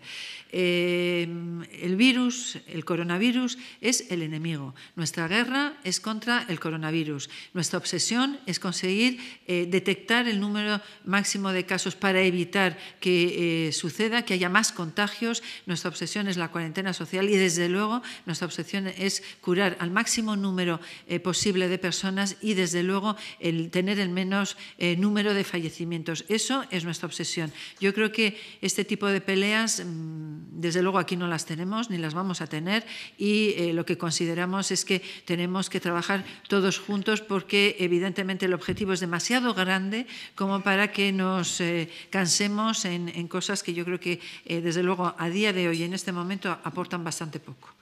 Em, el virus, el coronavirus, es el enemigo. Nuestra guerra es contra el coronavirus. Nuestra obsesión es conseguir eh, detectar el número máximo de casos para evitar que eh, suceda, que haya más contagios. Nuestra obsesión es la cuarentena social y, desde luego, nuestra obsesión es curar al máximo número eh, posible de personas y, desde luego, el tener el menos número de fallecimientos. Eso es nuestra obsesión. Yo creo que este tipo de peleas... Mm, desde luego aquí no las tenemos ni las vamos a tener y eh, lo que consideramos es que tenemos que trabajar todos juntos porque evidentemente el objetivo es demasiado grande como para que nos eh, cansemos en, cosas que yo creo que eh, desde luego a día de
hoy en este momento aportan bastante poco.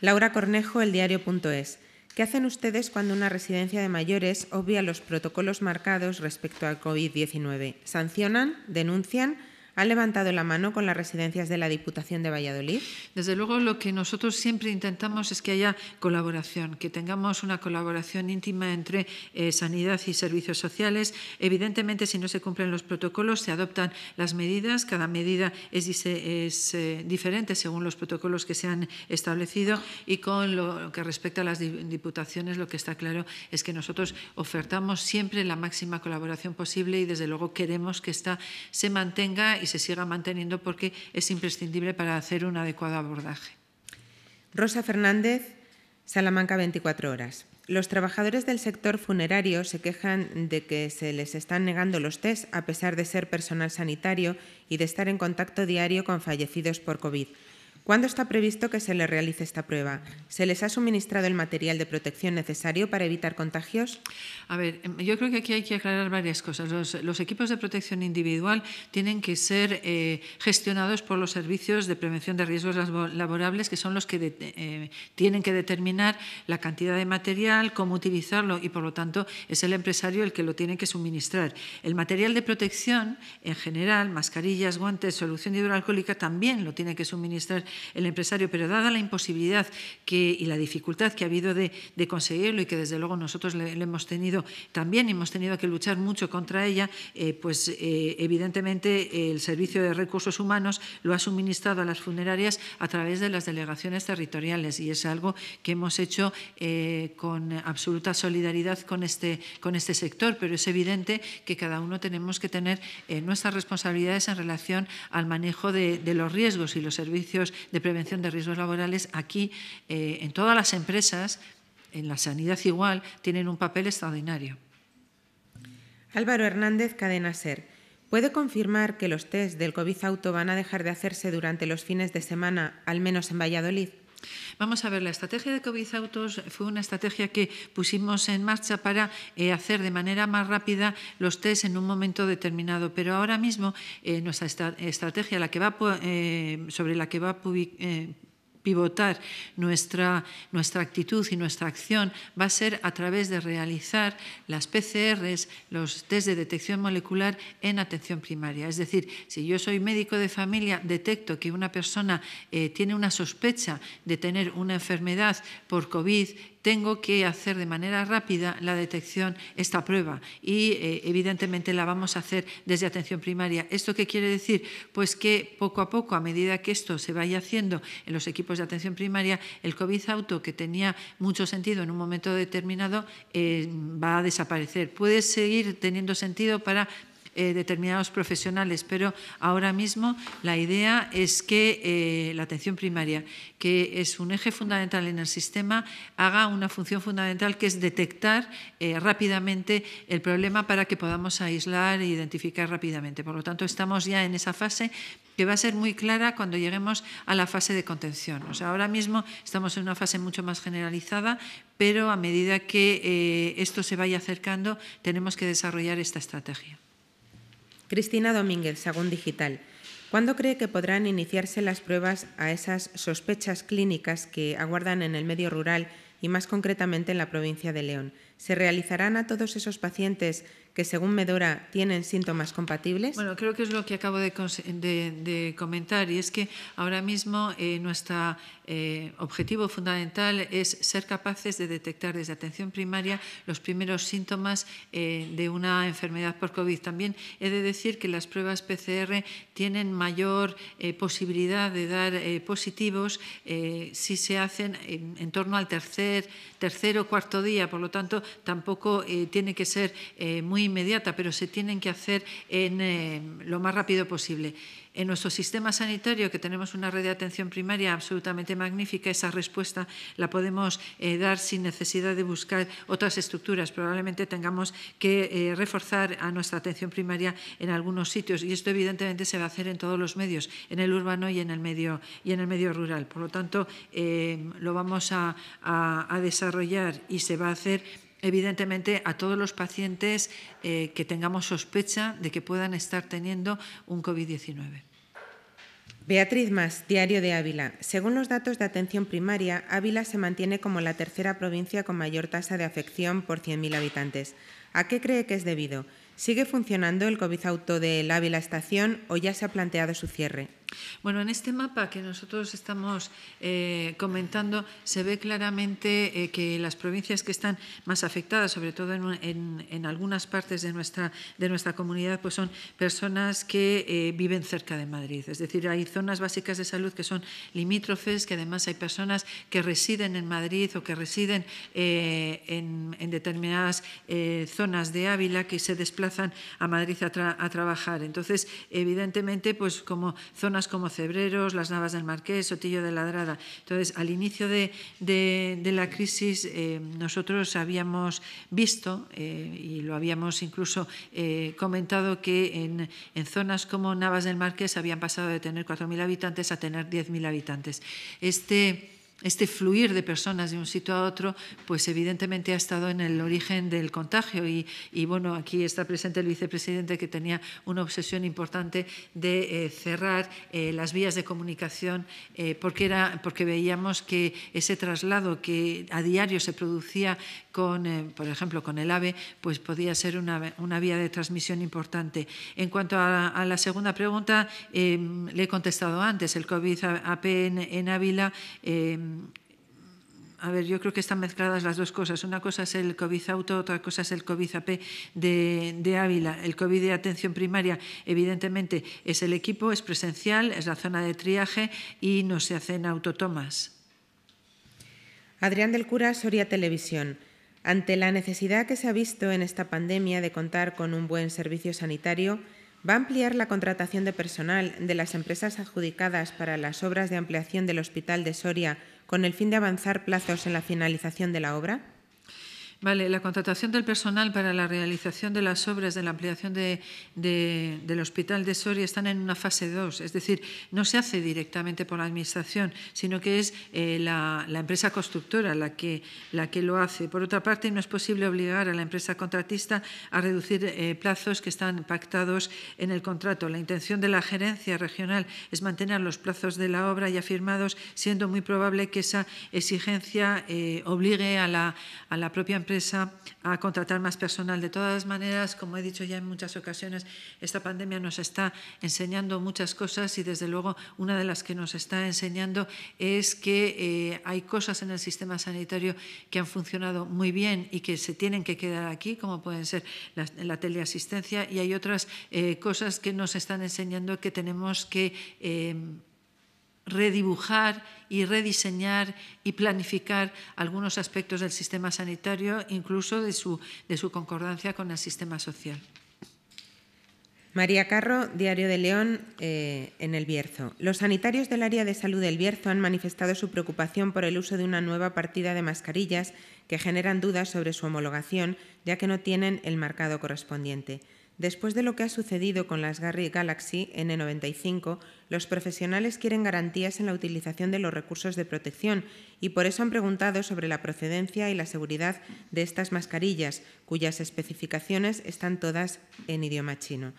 Laura Cornejo, el diario.es. ¿Qué hacen ustedes cuando una residencia de mayores obvia los protocolos marcados respecto al COVID-19? ¿Sancionan? ¿Denuncian? ¿Ha levantado la mano con las residencias de la Diputación de Valladolid? Desde luego, lo que nosotros siempre intentamos es que haya colaboración, que tengamos
una colaboración íntima entre eh, sanidad y servicios sociales. Evidentemente, si no se cumplen los protocolos, se adoptan las medidas. Cada medida es, eh, diferente según los protocolos que se han establecido. Y con lo, que respecta a las diputaciones, lo que está claro es que nosotros ofertamos siempre la máxima colaboración posible y, desde luego, queremos que esta se mantenga se siga manteniendo porque es imprescindible para
hacer un adecuado abordaje. Rosa Fernández, Salamanca 24 horas. Los trabajadores del sector funerario se quejan de que se les están negando los test a pesar de ser personal sanitario y de estar en contacto diario con fallecidos por COVID. ¿Cuándo está previsto que se le realice esta prueba? ¿Se les ha suministrado el material de protección necesario para evitar contagios? A ver, em, yo creo que aquí hay que aclarar varias cosas. Los,
equipos de protección individual tienen que ser eh, gestionados por los servicios de prevención de riesgos laborables, que son los que eh, tienen que determinar la cantidad de material, cómo utilizarlo y, por lo tanto, es el empresario el que lo tiene que suministrar. El material de protección, en general, mascarillas, guantes, solución hidroalcohólica, también lo tiene que suministrar el empresario, pero dada la imposibilidad y la dificultad que ha habido de, conseguirlo y que desde luego nosotros le, hemos tenido también, y hemos tenido que luchar mucho contra ella, eh, pues eh, evidentemente el Servicio de Recursos Humanos lo ha suministrado a las funerarias a través de las delegaciones territoriales y es algo que hemos hecho eh, con absoluta solidaridad este, con este, sector, pero es evidente que cada uno tenemos que tener nuestras responsabilidades en relación al manejo de los riesgos y los servicios de prevención de riesgos laborales, aquí eh, en todas las empresas, en la
sanidad igual, tienen un papel extraordinario. Álvaro Hernández, Cadena Ser. ¿Puede confirmar que los test del COVID-auto van a dejar de hacerse durante los fines de semana, al menos en Valladolid? Vamos a ver, la estrategia de COVID Autos fue una estrategia
que pusimos en marcha para eh, hacer de manera más rápida los test en un momento determinado, pero ahora mismo eh, nuestra estrategia, eh, sobre la que va a pivotar nuestra, nuestra actitud y nuestra acción va a ser a través de realizar las PCRs, los test de detección molecular en atención primaria. Es decir, si yo soy médico de familia, detecto que una persona eh, tiene una sospecha de tener una enfermedad por COVID tengo que hacer de manera rápida la detección, esta prueba, y eh, evidentemente la vamos a hacer desde atención primaria. ¿Esto qué quiere decir? Pues que poco a poco, a medida que esto se vaya haciendo en los equipos de atención primaria, el COVID auto, que tenía mucho sentido en un momento determinado, eh, va a desaparecer. Puede seguir teniendo sentido para eh, determinados profesionales, pero ahora mismo la idea es que eh, la atención primaria, que es un eje fundamental en el sistema, haga una función fundamental que es detectar eh, rápidamente el problema para que podamos aislar e identificar rápidamente. Por lo tanto, estamos ya en esa fase que va a ser muy clara cuando lleguemos a la fase de contención. O sea, ahora mismo estamos en una fase mucho más generalizada, pero a
medida que esto se vaya acercando, tenemos que desarrollar esta estrategia. Cristina Domínguez, Sagún Digital. ¿Cuándo cree que podrán iniciarse las pruebas a esas sospechas clínicas que aguardan en el medio rural y más concretamente en la provincia de León? ¿Se realizarán a todos esos pacientes que según Medora tienen síntomas compatibles? Bueno,
creo que es lo que acabo de, comentar y es que ahora mismo eh, nuestro eh, objetivo fundamental es ser capaces de detectar desde atención primaria los primeros síntomas eh, de una enfermedad por COVID. También he de decir que las pruebas PCR tienen mayor posibilidad de dar positivos si se hacen en, torno al tercer, tercer o cuarto día, por lo tanto tampoco tiene que ser muy inmediata, pero se tienen que hacer en, em, lo más rápido posible. En nuestro sistema sanitario, que tenemos una red de atención primaria absolutamente magnífica, esa respuesta la podemos eh, dar sin necesidad de buscar otras estructuras. Probablemente tengamos que eh, reforzar a nuestra atención primaria en algunos sitios y esto evidentemente se va a hacer en todos los medios, en el urbano y en el medio, y en el medio rural. Por lo tanto, em, lo vamos a desarrollar y se va a hacer evidentemente a todos los pacientes eh, que tengamos sospecha de
que puedan estar teniendo un COVID-19. Beatriz Más, Diario de Ávila. Según los datos de atención primaria, Ávila se mantiene como la tercera provincia con mayor tasa de afección por 100.000 habitantes. ¿A qué cree que es debido? ¿Sigue funcionando el COVID auto de la Ávila Estación o ya se ha planteado su cierre?
Bueno, en este mapa que nosotros estamos eh, comentando se ve claramente eh, que las provincias que están más afectadas, sobre todo en, algunas partes de nuestra, de nuestra, comunidad, pues son personas que eh, viven cerca de Madrid. Es decir, hay zonas básicas de salud que son limítrofes, que además hay personas que residen en Madrid o que residen en, determinadas zonas de Ávila que se desplazan a Madrid a, a trabajar. Entonces, evidentemente, pues como zona como Cebreros, las Navas del Marqués, Otillo de Ladrada. Entonces, al inicio de, la crisis, eh, nosotros habíamos visto, eh, y lo habíamos incluso eh, comentado, que en, zonas como Navas del Marqués habían pasado de tener 4.000 habitantes a tener 10.000 habitantes. Este este fluir de personas de un sitio a otro, pues evidentemente ha estado en el origen del contagio. Y, bueno, aquí está presente el vicepresidente que tenía una obsesión importante de eh, cerrar eh, las vías de comunicación eh, porque, era, porque veíamos que ese traslado que a diario se producía eh, por ejemplo, con el AVE, pues podía ser una, vía de transmisión importante. En cuanto a, la segunda pregunta, em, le he contestado antes, el COVID-AP en, Ávila... Em, a ver, yo creo que están mezcladas las dos cosas. Una cosa es el COVID auto, otra cosa es el COVID AP de, de, Ávila. El COVID de atención primaria, evidentemente, es el equipo, es presencial, es la zona de triaje y
no se hacen autotomas. Adrián del Cura, Soria Televisión. Ante la necesidad que se ha visto en esta pandemia de contar con un buen servicio sanitario, va a ampliar la contratación de personal de las empresas adjudicadas para las obras de ampliación del Hospital de Soria con el fin de avanzar plazos en la finalización de la obra? Vale, la contratación del personal para la realización de las obras de la ampliación
del hospital de Soria están en una fase 2, es decir, no se hace directamente por la Administración, sino que es eh, la, empresa constructora la que, la que lo hace. Por otra parte, no es posible obligar a la empresa contratista a reducir eh, plazos que están pactados en el contrato. La intención de la gerencia regional es mantener los plazos de la obra ya firmados, siendo muy probable que esa exigencia eh, obligue a la, a la propia empresa empresa a contratar más personal. De todas maneras, como he dicho ya en muchas ocasiones, esta pandemia nos está enseñando muchas cosas y, desde luego, una de las que nos está enseñando es que eh, hay cosas en el sistema sanitario que han funcionado muy bien y que se tienen que quedar aquí, como pueden ser la, teleasistencia, y hay otras eh, cosas que nos están enseñando que tenemos que eh, redibujar y rediseñar y planificar algunos aspectos del sistema sanitario, incluso de su, concordancia con el sistema social.
María Carro, Diario de León, eh, en El Bierzo. Los sanitarios del área de salud del Bierzo han manifestado su preocupación por el uso de una nueva partida de mascarillas que generan dudas sobre su homologación, ya que no tienen el marcado correspondiente. Después de lo que ha sucedido con las Garry Galaxy N95, los profesionales quieren garantías en la utilización de los recursos de protección y por eso han preguntado sobre la procedencia y la seguridad de estas mascarillas, cuyas especificaciones están todas en idioma chino.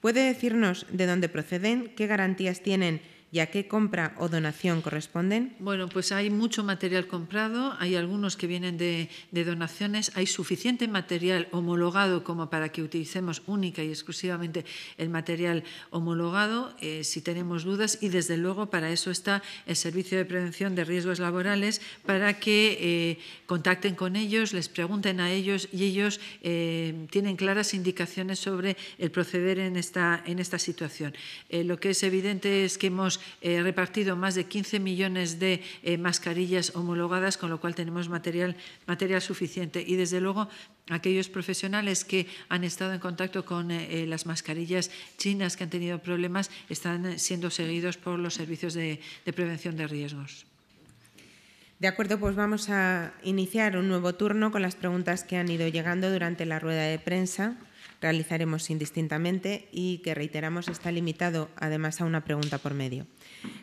¿Puede decirnos de dónde proceden, qué garantías tienen y a qué compra o donación corresponden? Bueno, pues hay mucho material comprado,
hay algunos que vienen de, donaciones, hay suficiente material homologado como para que utilicemos única y exclusivamente el material homologado, eh, si tenemos dudas, y desde luego para eso está el Servicio de Prevención de Riesgos Laborales, para que eh, contacten con ellos, les pregunten a ellos y ellos eh, tienen claras indicaciones sobre el proceder en esta situación. lo que es evidente es que hemos eh, repartido más de 15 millones de eh, mascarillas homologadas, con lo cual tenemos material, suficiente. Y desde luego aquellos profesionales que han estado en contacto con eh, las mascarillas chinas que han tenido problemas están siendo seguidos por los servicios de prevención
de riesgos. De acuerdo, pues vamos a iniciar un nuevo turno con las preguntas que han ido llegando durante la rueda de prensa. Realizaremos indistintamente y que reiteramos está limitado además a una pregunta por medio.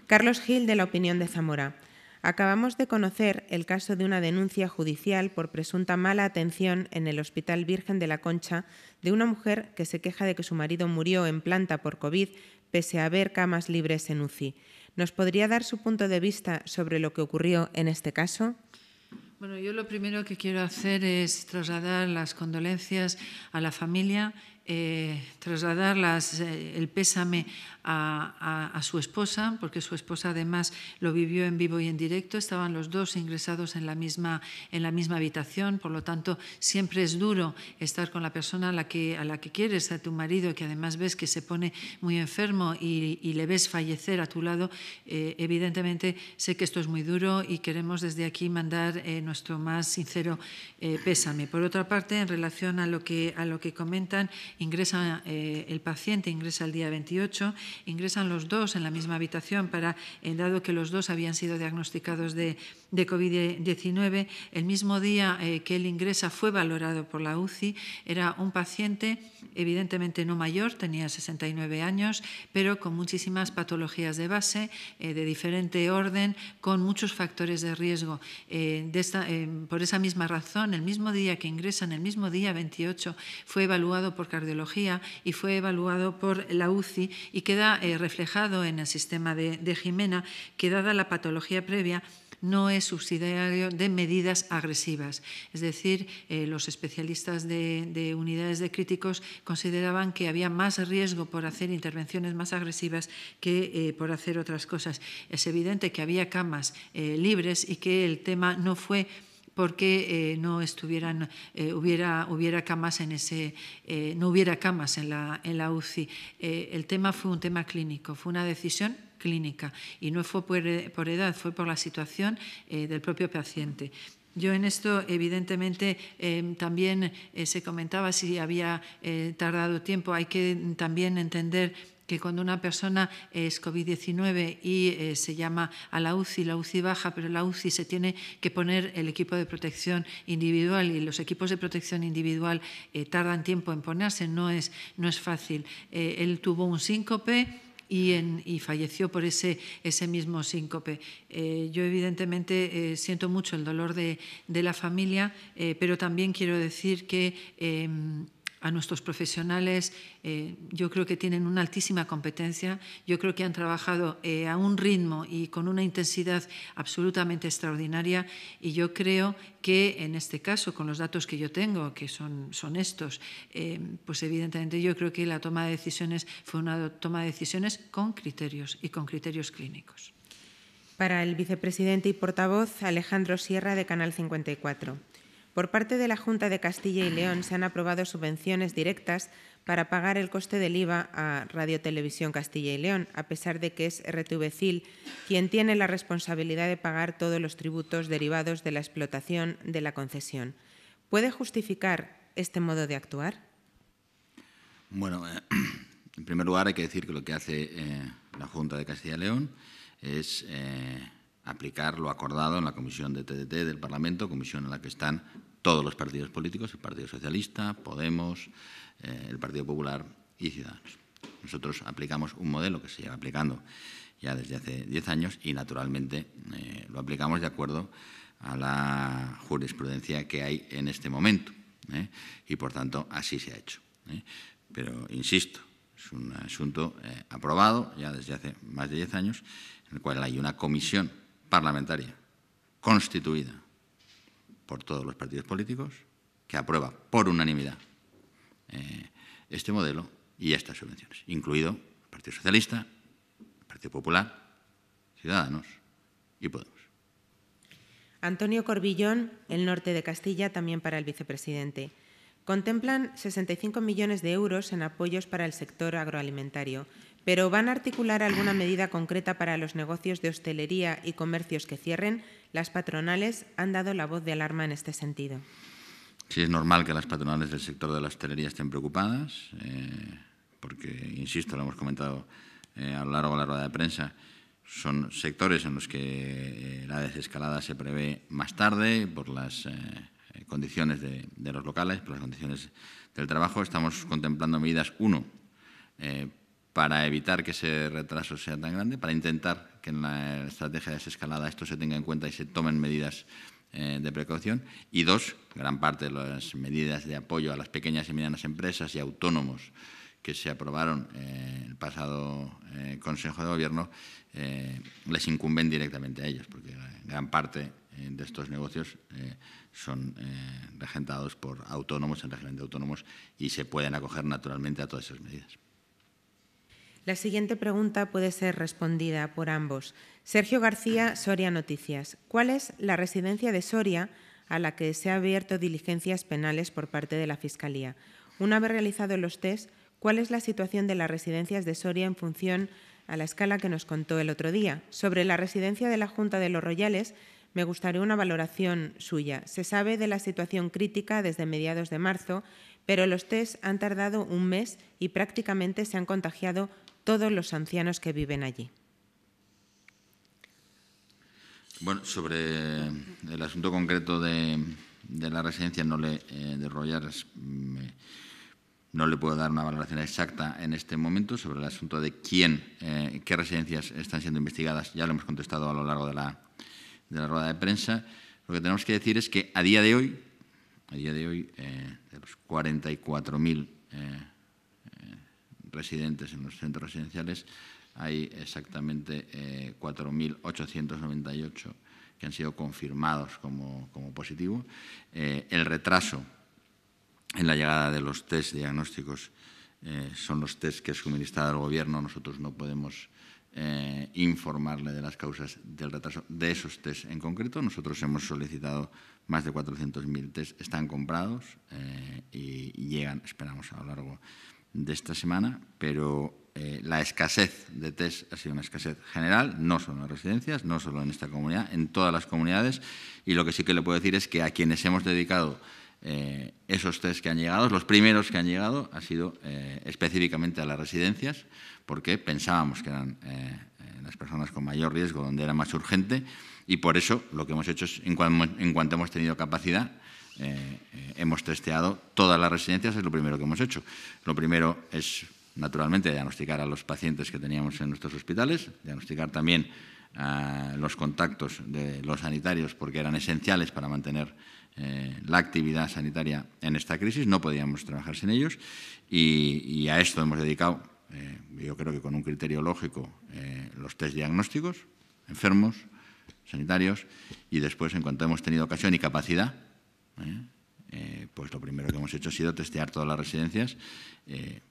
Carlos Gil, de la opinión de Zamora. Acabamos de conocer el caso de una denuncia judicial por presunta mala atención en el Hospital Virgen de la Concha de una mujer que se queja de que su marido murió en planta por COVID pese a haber camas libres en UCI. ¿Nos podría dar su punto de vista sobre lo que ocurrió en este caso?
Bueno, yo lo primero que quiero hacer es trasladar las condolencias a la familia, eh, trasladar eh, el pésame a, su esposa, porque su esposa además lo vivió en vivo y en directo, estaban los dos ingresados en la misma, en la misma habitación, por lo tanto siempre es duro estar con la persona a la que, a la que quieres, a tu marido, que además ves que se pone muy enfermo y, le ves fallecer a tu lado, eh, evidentemente sé que esto es muy duro y queremos desde aquí mandar eh, nuestro más sincero eh, pésame. Por otra parte, en relación a lo que, a lo que comentan, ingresa el paciente, ingresa el día 28 ingresan los dos en la misma habitación para, eh, dado que los dos habían sido diagnosticados de, de COVID-19, el mismo día eh, que él ingresa fue valorado por la UCI, era un paciente evidentemente no mayor, tenía 69 años, pero con muchísimas patologías de base, eh, de diferente orden, con muchos factores de riesgo. de esta, por esa misma razón, el mismo día que ingresan, el mismo día 28, fue evaluado por cardiología y fue evaluado por la UCI y queda eh, reflejado en el sistema de, Jimena que, dada la patología previa, no es subsidiario de medidas agresivas. Es decir, eh, los especialistas de, unidades de críticos consideraban que había más riesgo por hacer intervenciones más agresivas que eh, por hacer otras cosas. Es evidente que había camas libres y que el tema no fue porque eh, no estuvieran eh, hubiera hubiera camas en ese eh, no hubiera camas en la en la UCI el tema fue un tema clínico fue una decisión clínica y no fue por, edad fue por la situación del propio paciente yo en esto, evidentemente, también se comentaba si había tardado tiempo. Hay que también entender que cuando una persona es COVID-19 y eh, se llama a la UCI, la UCI baja, pero la UCI se tiene que poner el equipo de protección individual y los equipos de protección individual eh, tardan tiempo en ponerse, no es, no es fácil. Eh, él tuvo un síncope. Y, falleció por ese, ese mismo síncope. yo evidentemente siento mucho el dolor de, la familia, pero también quiero decir que em, a nuestros profesionales, eh, yo creo que tienen una altísima competencia, yo creo que han trabajado eh, a un ritmo y con una intensidad absolutamente extraordinaria y yo creo que en este caso, con los datos que yo tengo, que son, son estos, eh, pues evidentemente yo creo que la toma de decisiones
fue una toma de decisiones con criterios y con criterios clínicos. Para el vicepresidente y portavoz Alejandro Sierra de Canal 54. Por parte de la Junta de Castilla y León se han aprobado subvenciones directas para pagar el coste del IVA a Radio Televisión Castilla y León, a pesar de que es RTVCIL quien tiene la responsabilidad de pagar todos los tributos derivados de la explotación de la concesión. ¿Puede justificar este modo de actuar?
Bueno, eh, en primer lugar hay que decir que lo que hace eh, la Junta de Castilla y León es eh, aplicar lo acordado en la comisión de TDT del Parlamento, comisión en la que están todos los partidos políticos, el Partido Socialista, Podemos, eh, el Partido Popular y Ciudadanos. Nosotros aplicamos un modelo que se lleva aplicando ya desde hace diez años y, naturalmente, eh, lo aplicamos de acuerdo a la jurisprudencia que hay en este momento. Eh, y, por tanto, así se ha hecho. Pero, insisto, es un asunto aprobado ya desde hace más de diez años, en el cual hay una comisión parlamentaria constituida por todos los partidos políticos que aprueba por unanimidad eh, este modelo y estas subvenciones, incluido el Partido Socialista, el Partido Popular, Ciudadanos y Podemos.
Antonio Corbillón, el norte de Castilla, también para el vicepresidente. Contemplan 65 millones de euros en apoyos para el sector agroalimentario, pero ¿van a articular alguna medida concreta para los negocios de hostelería y comercios que cierren? Las patronales han dado la voz de alarma en este sentido.
Sí, es normal que las patronales del sector de la hostelería estén preocupadas, eh, porque, insisto, lo hemos comentado eh, a lo largo de la rueda de prensa, son sectores en los que eh, la desescalada se prevé más tarde por las condiciones de, de, los locales, por las condiciones del trabajo. Estamos contemplando medidas, uno, para evitar que ese retraso sea tan grande, para intentar que en la estrategia de desescalada esto se tenga en cuenta y se tomen medidas eh, de precaución. Y dos, gran parte de las medidas de apoyo a las pequeñas y medianas empresas y autónomos que se aprobaron en eh, el pasado eh, Consejo de Gobierno les incumben directamente a ellos, porque gran parte de estos negocios son regentados por autónomos en régimen de autónomos y se pueden acoger naturalmente a todas esas medidas.
La siguiente pregunta puede ser respondida por ambos. Sergio García, Soria Noticias. ¿Cuál es la residencia de Soria a la que se ha abierto diligencias penales por parte de la Fiscalía? Una vez realizado los test, ¿cuál es la situación de las residencias de Soria en función a la escala que nos contó el otro día? Sobre la residencia de la Junta de los Royales, me gustaría una valoración suya. Se sabe de la situación crítica desde mediados de marzo, pero los test han tardado un mes y prácticamente se han contagiado todos los ancianos que viven allí.
Bueno, sobre el asunto concreto de, de la residencia no le, eh, no le puedo dar una valoración exacta en este momento sobre el asunto de quién, eh, qué residencias están siendo investigadas. Ya lo hemos contestado a lo largo de la, de la rueda de prensa. Lo que tenemos que decir es que a día de hoy, a día de hoy, eh, de los 44.000 residentes en los centros residenciales, hay exactamente 4.898 eh, que han sido confirmados como, positivo. Eh, el retraso en la llegada de los test diagnósticos eh, son los test que ha suministrado el Gobierno. Nosotros no podemos informarle de las causas del retraso de esos test en concreto. Nosotros hemos solicitado más de 400.000 test, están comprados y llegan, esperamos, a lo largo de esta semana, pero eh, la escasez de test ha sido una escasez general, no solo en las residencias, no solo en esta comunidad, en todas las comunidades. Y lo que sí que le puedo decir es que a quienes hemos dedicado eh, esos test que han llegado, los primeros que han llegado, ha sido eh, específicamente a las residencias, porque pensábamos que eran las personas con mayor riesgo donde era más urgente. Y por eso lo que hemos hecho es, en en cuanto hemos tenido capacidad, eh, eh, hemos testeado todas las residencias, es lo primero que hemos hecho. Lo primero es, naturalmente, diagnosticar a los pacientes que teníamos en nuestros hospitales, diagnosticar también a los contactos de los sanitarios porque eran esenciales para mantener eh, la actividad sanitaria en esta crisis, no podíamos trabajar sin ellos y, a esto hemos dedicado, yo creo que con un criterio lógico, los test diagnósticos, enfermos, sanitarios y después, en cuanto hemos tenido ocasión y capacidad, ¿eh? Eh, pues lo primero que hemos hecho ha sido testear todas las residencias. Eh,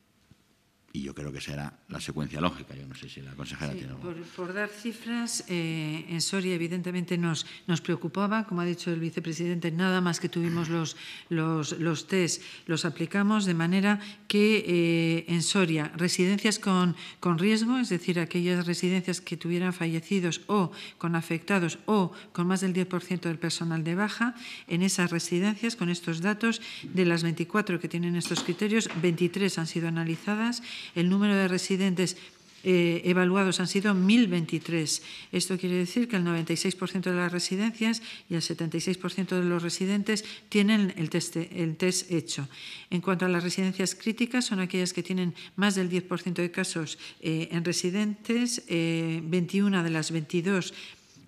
y yo creo que será la secuencia lógica. Yo no sé si la consejera tiene algo.
Por, por, dar cifras, eh, en Soria evidentemente nos, nos preocupaba, como ha dicho el vicepresidente, nada más que tuvimos los, los, los test, los aplicamos de manera que eh, en Soria residencias con, con riesgo, es decir, aquellas residencias que tuvieran fallecidos o con afectados o con más del 10% del personal de baja, en esas residencias, con estos datos, de las 24 que tienen estos criterios, 23 han sido analizadas el número de residentes eh, evaluados han sido 1.023. Esto quiere decir que el 96% de las residencias y el 76% de los residentes tienen el test, hecho. En cuanto a las residencias críticas, son aquellas que tienen más del 10% de casos eh, en residentes, 21 eh, de las 22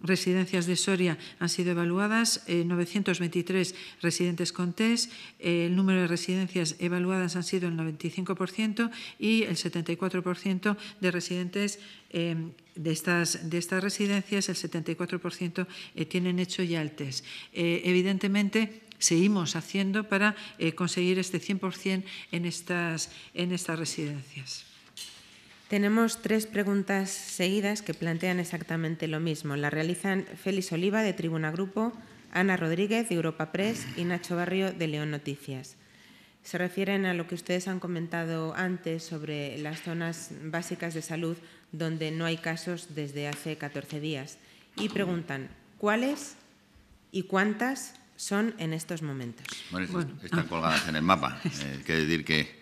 residencias de Soria han sido evaluadas, 923 eh, residentes con test, eh, el número de residencias evaluadas han sido el 95% y el 74% de residentes em, de, estas, de estas residencias, el 74% eh, tienen hecho ya el test. evidentemente, seguimos haciendo
para conseguir este 100% en estas, en estas residencias. Tenemos tres preguntas seguidas que plantean exactamente lo mismo. La realizan Félix Oliva de Tribuna Grupo, Ana Rodríguez de Europa Press y Nacho Barrio de León Noticias. Se refieren a lo que ustedes han comentado antes sobre las zonas básicas de salud donde no hay casos desde hace 14 días y preguntan cuáles y cuántas son en estos momentos. Bueno, están colgadas
en el mapa. Eh, decir que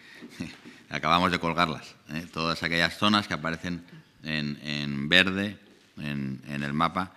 acabamos de colgarlas. ¿eh? Todas aquellas zonas que aparecen en, verde en, el mapa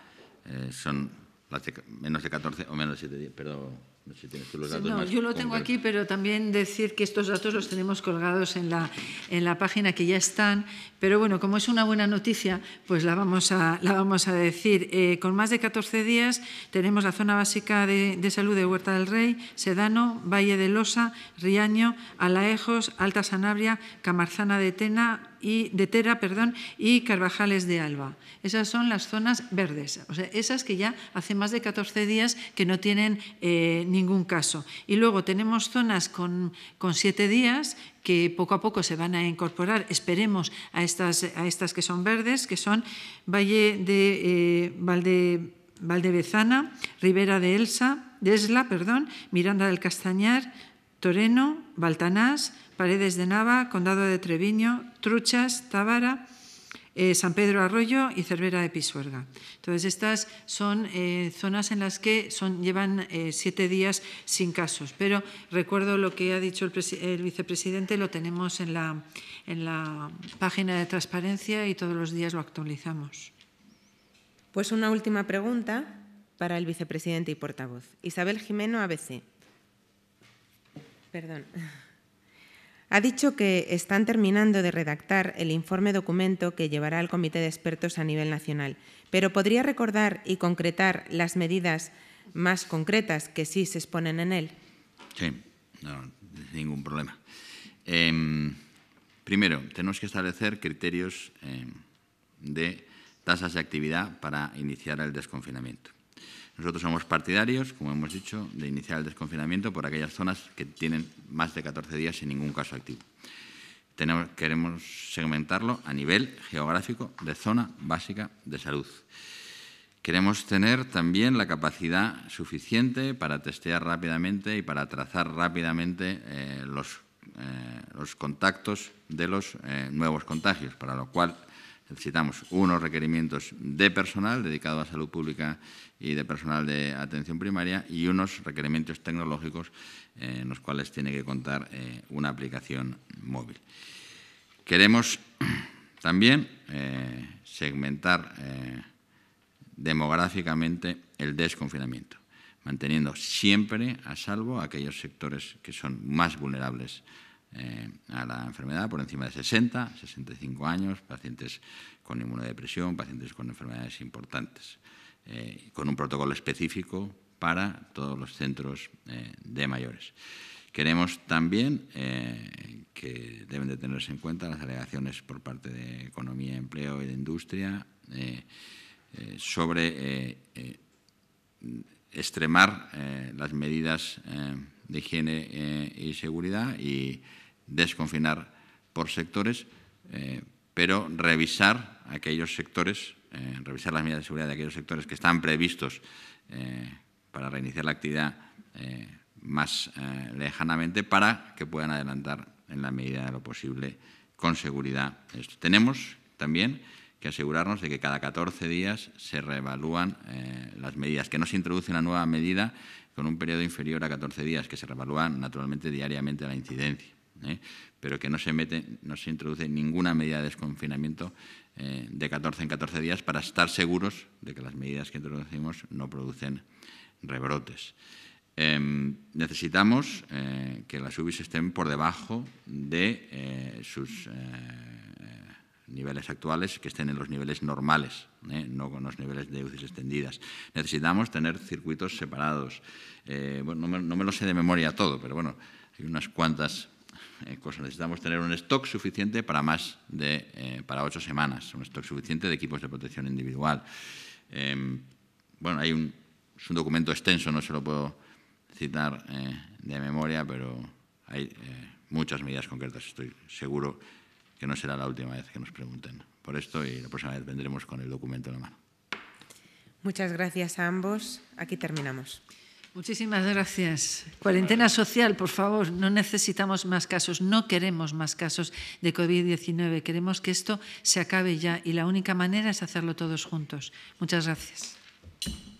eh, son las de, menos de 14 o menos de 7 días, perdón, no yo lo tengo aquí,
pero también decir que estos datos los tenemos colgados en la, en la página que ya están. Pero bueno, como es una buena noticia, pues la vamos a, la vamos a decir. Eh, con más de 14 días tenemos la zona básica de, de, salud de Huerta del Rey, Sedano, Valle de Losa, Riaño, Alaejos, Alta Sanabria, Camarzana de Tena, y de perdón, y Carvajales de Alba. Esas son las zonas verdes, o sea, esas que ya hace más de 14 días que no tienen eh, ningún caso. Y luego tenemos zonas con, siete días que poco a poco se van a incorporar, esperemos, a estas, a estas que son verdes, que son Valle de eh, Valde, Valdebezana, Ribera de Elsa, de Esla, perdón, Miranda del Castañar, Toreno, Baltanás, Paredes de Nava, Condado de Treviño, Truchas, Tábara, eh, San Pedro Arroyo y Cervera de Pisuerga. Entonces, estas son eh, zonas en las que son, llevan eh, siete días sin casos. Pero recuerdo lo que ha dicho el, vicepresidente, lo tenemos en la, en la
página de transparencia y todos los días lo actualizamos. Pues una última pregunta para el vicepresidente y portavoz. Isabel Jimeno, ABC. Perdón. Ha dicho que están terminando de redactar el informe documento que llevará al Comité de Expertos a nivel nacional, pero ¿podría recordar y concretar las medidas más concretas que sí se exponen en él?
Sí, no, ningún problema. Em, primero, tenemos que establecer criterios em, de tasas de actividad para iniciar el desconfinamiento. Nosotros somos partidarios, como hemos dicho, de iniciar el desconfinamiento por aquellas zonas que tienen más de 14 días sin ningún caso activo. Tenemos, queremos segmentarlo a nivel geográfico de zona básica de salud. Queremos tener también la capacidad suficiente para testear rápidamente y para trazar rápidamente eh, los, eh, los, contactos de los eh, nuevos contagios, para lo cual Necesitamos, unos requerimientos de personal dedicado a salud pública y de personal de atención primaria y unos requerimientos tecnológicos eh, en los cuales tiene que contar eh, una aplicación móvil. Queremos también eh, segmentar demográficamente el desconfinamiento, manteniendo siempre a salvo aquellos sectores que son más vulnerables eh, a la enfermedad por encima de 60, 65 años, pacientes con inmunodepresión, pacientes con enfermedades importantes, eh, con un protocolo específico para todos los centros eh, de mayores. Queremos también que deben de tenerse en cuenta las alegaciones por parte de Economía, Empleo y de Industria sobre extremar las medidas de higiene y seguridad y desconfinar por sectores, eh, pero revisar aquellos sectores, eh, revisar las medidas de seguridad de aquellos sectores que están previstos eh, para reiniciar la actividad más lejanamente para que puedan adelantar en la medida de lo posible con seguridad Tenemos también que asegurarnos de que cada 14 días se reevalúan las medidas, que no se introduce una nueva medida con un periodo inferior a 14 días, que se reevalúan naturalmente diariamente la incidencia. ¿eh? pero que no se, mete, no se introduce ninguna medida de desconfinamiento eh, de 14 en 14 días para estar seguros de que las medidas que introducimos no producen rebrotes. Em, necesitamos eh, que las UBIs estén por debajo de sus niveles actuales, que estén en los niveles normales, no con los niveles de UCIs extendidas. Necesitamos tener circuitos separados. no, me, lo sé de memoria todo, pero bueno, hay unas cuantas eh, Necesitamos tener un stock suficiente para más de eh, para ocho semanas, un stock suficiente de equipos de protección individual. Em, bueno, hay un, es un documento extenso, no se lo puedo citar eh, de memoria, pero hay muchas medidas concretas. Estoy seguro que no será la última vez que nos pregunten por esto y la próxima vez vendremos con el documento en la mano.
Muchas gracias a ambos. Aquí terminamos. Muchísimas gracias. Cuarentena social,
por favor, no necesitamos más casos, no queremos más casos de COVID-19, queremos que esto se acabe ya y la única manera es hacerlo todos juntos. Muchas gracias.